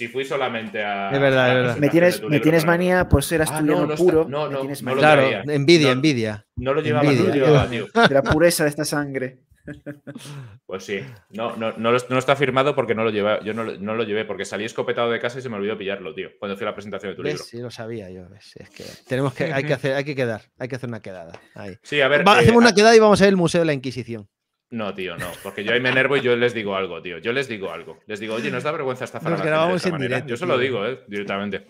fui, solamente a. Es verdad, es verdad. Me tienes, me tienes manía por ser ah, asturiano ah, no, puro. No, no, me no, Claro, envidia, envidia. No lo llevaba, Lo llevaba la pureza de esta sangre. Pues sí, no, no, no, está firmado porque no lo llevé, yo no, lo llevé, porque salí escopetado de casa y se me olvidó pillarlo, tío, cuando fui a la presentación de tu libro. Sí, lo sabía yo. es que tenemos que, hay que hacer, hay que quedar, hay que hacer una quedada. Sí, a ver. Eh, hacemos una quedada y vamos a ir al Museo de la Inquisición. No, tío, no. Porque yo ahí me enervo y yo les digo algo, tío. Yo les digo algo. Les digo, oye, nos da vergüenza esta Nos Yo se lo digo, ¿eh? Directamente.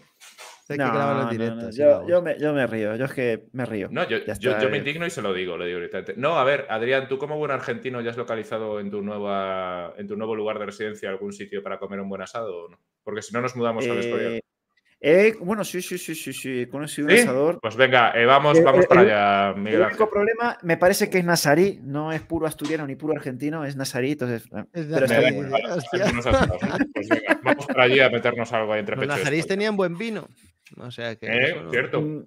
Yo, me, río, yo es que me río. No, yo, me eh. indigno y se lo digo, lo digo directamente. No, a ver, Adrián, tú como buen argentino ya has localizado en tu, nueva, en tu nuevo lugar de residencia algún sitio para comer un buen asado o no? Porque si no nos mudamos al eh, Escorial. Eh, bueno, sí, sí, sí, sí, sí, he conocido un asador. Pues venga, eh, vamos, eh, vamos eh, para allá, Miguel. El único problema me parece que es nazarí, no es puro asturiano ni puro argentino, es nazarí, entonces. Es pues, pues vamos para allí a meternos algo ahí entre Los nazarís tenían buen vino. O sea que. Eh, cierto. Mm,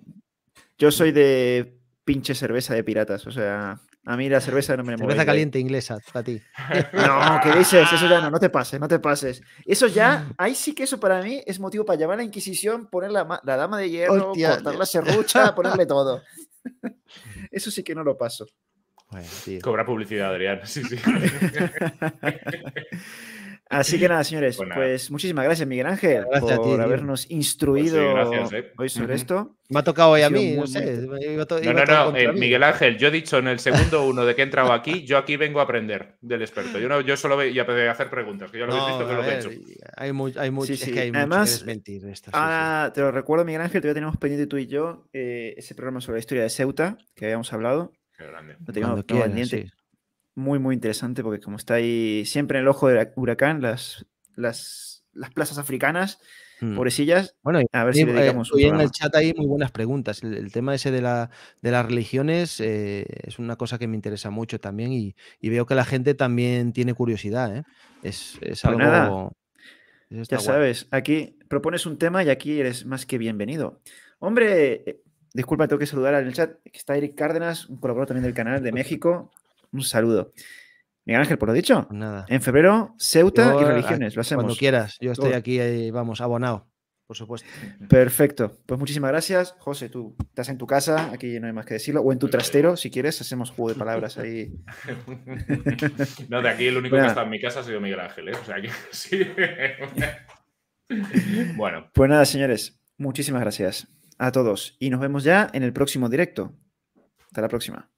yo soy de pinche cerveza de piratas, o sea. A mí la cerveza no me Cerveza ¿eh? caliente inglesa, para ti. No, ¿qué dices? Eso ya no, no te pases, no te pases. Eso ya, ahí sí que eso para mí es motivo para llamar a la Inquisición, poner la, dama de hierro, cortar la serrucha, ponerle todo. Eso sí que no lo paso. Cobra publicidad, Adrián. Sí, sí. Así que nada, señores, pues, pues muchísimas gracias, Miguel Ángel, por habernos pues instruido eh. hoy sobre esto. Me ha tocado hoy a mí, no sé. no, no, no, eh, Miguel Ángel, yo he dicho en el segundo uno de que he entrado aquí, yo aquí vengo a aprender del experto. Yo, yo solo voy a hacer preguntas, que yo lo no, visto que he hecho. Hay, muchos hay, Además, te lo recuerdo, Miguel Ángel, todavía tenemos pendiente tú y yo eh, ese programa sobre la historia de Ceuta, que habíamos hablado. Qué grande. Lo teníamos pendiente muy, muy interesante porque como está ahí siempre en el ojo del huracán, las, las, las plazas africanas, mm. pobrecillas, bueno, a ver si le eh, dedicamos hoy en el chat hay muy buenas preguntas. El, tema ese de, la, de las religiones eh, es una cosa que me interesa mucho también y, veo que la gente también tiene curiosidad. ¿eh? Es, es pues algo... Ya sabes, aquí propones un tema y aquí eres más que bienvenido. Hombre, disculpa, tengo que saludar al chat, está Eric Cárdenas, un colaborador también del canal de México. Un saludo. Miguel Ángel, por lo dicho. Nada. En febrero, Ceuta y eh, religiones. Lo hacemos. Cuando quieras. Yo estoy aquí, y eh, vamos, abonado, por supuesto. Perfecto. Pues muchísimas gracias. José, tú estás en tu casa, aquí no hay más que decirlo. O en tu trastero, si quieres, hacemos juego de palabras ahí. no, de aquí el único que está en mi casa ha sido Miguel Ángel, ¿eh? O sea sí. bueno. Pues nada, señores. Muchísimas gracias a todos. Y nos vemos ya en el próximo directo. Hasta la próxima.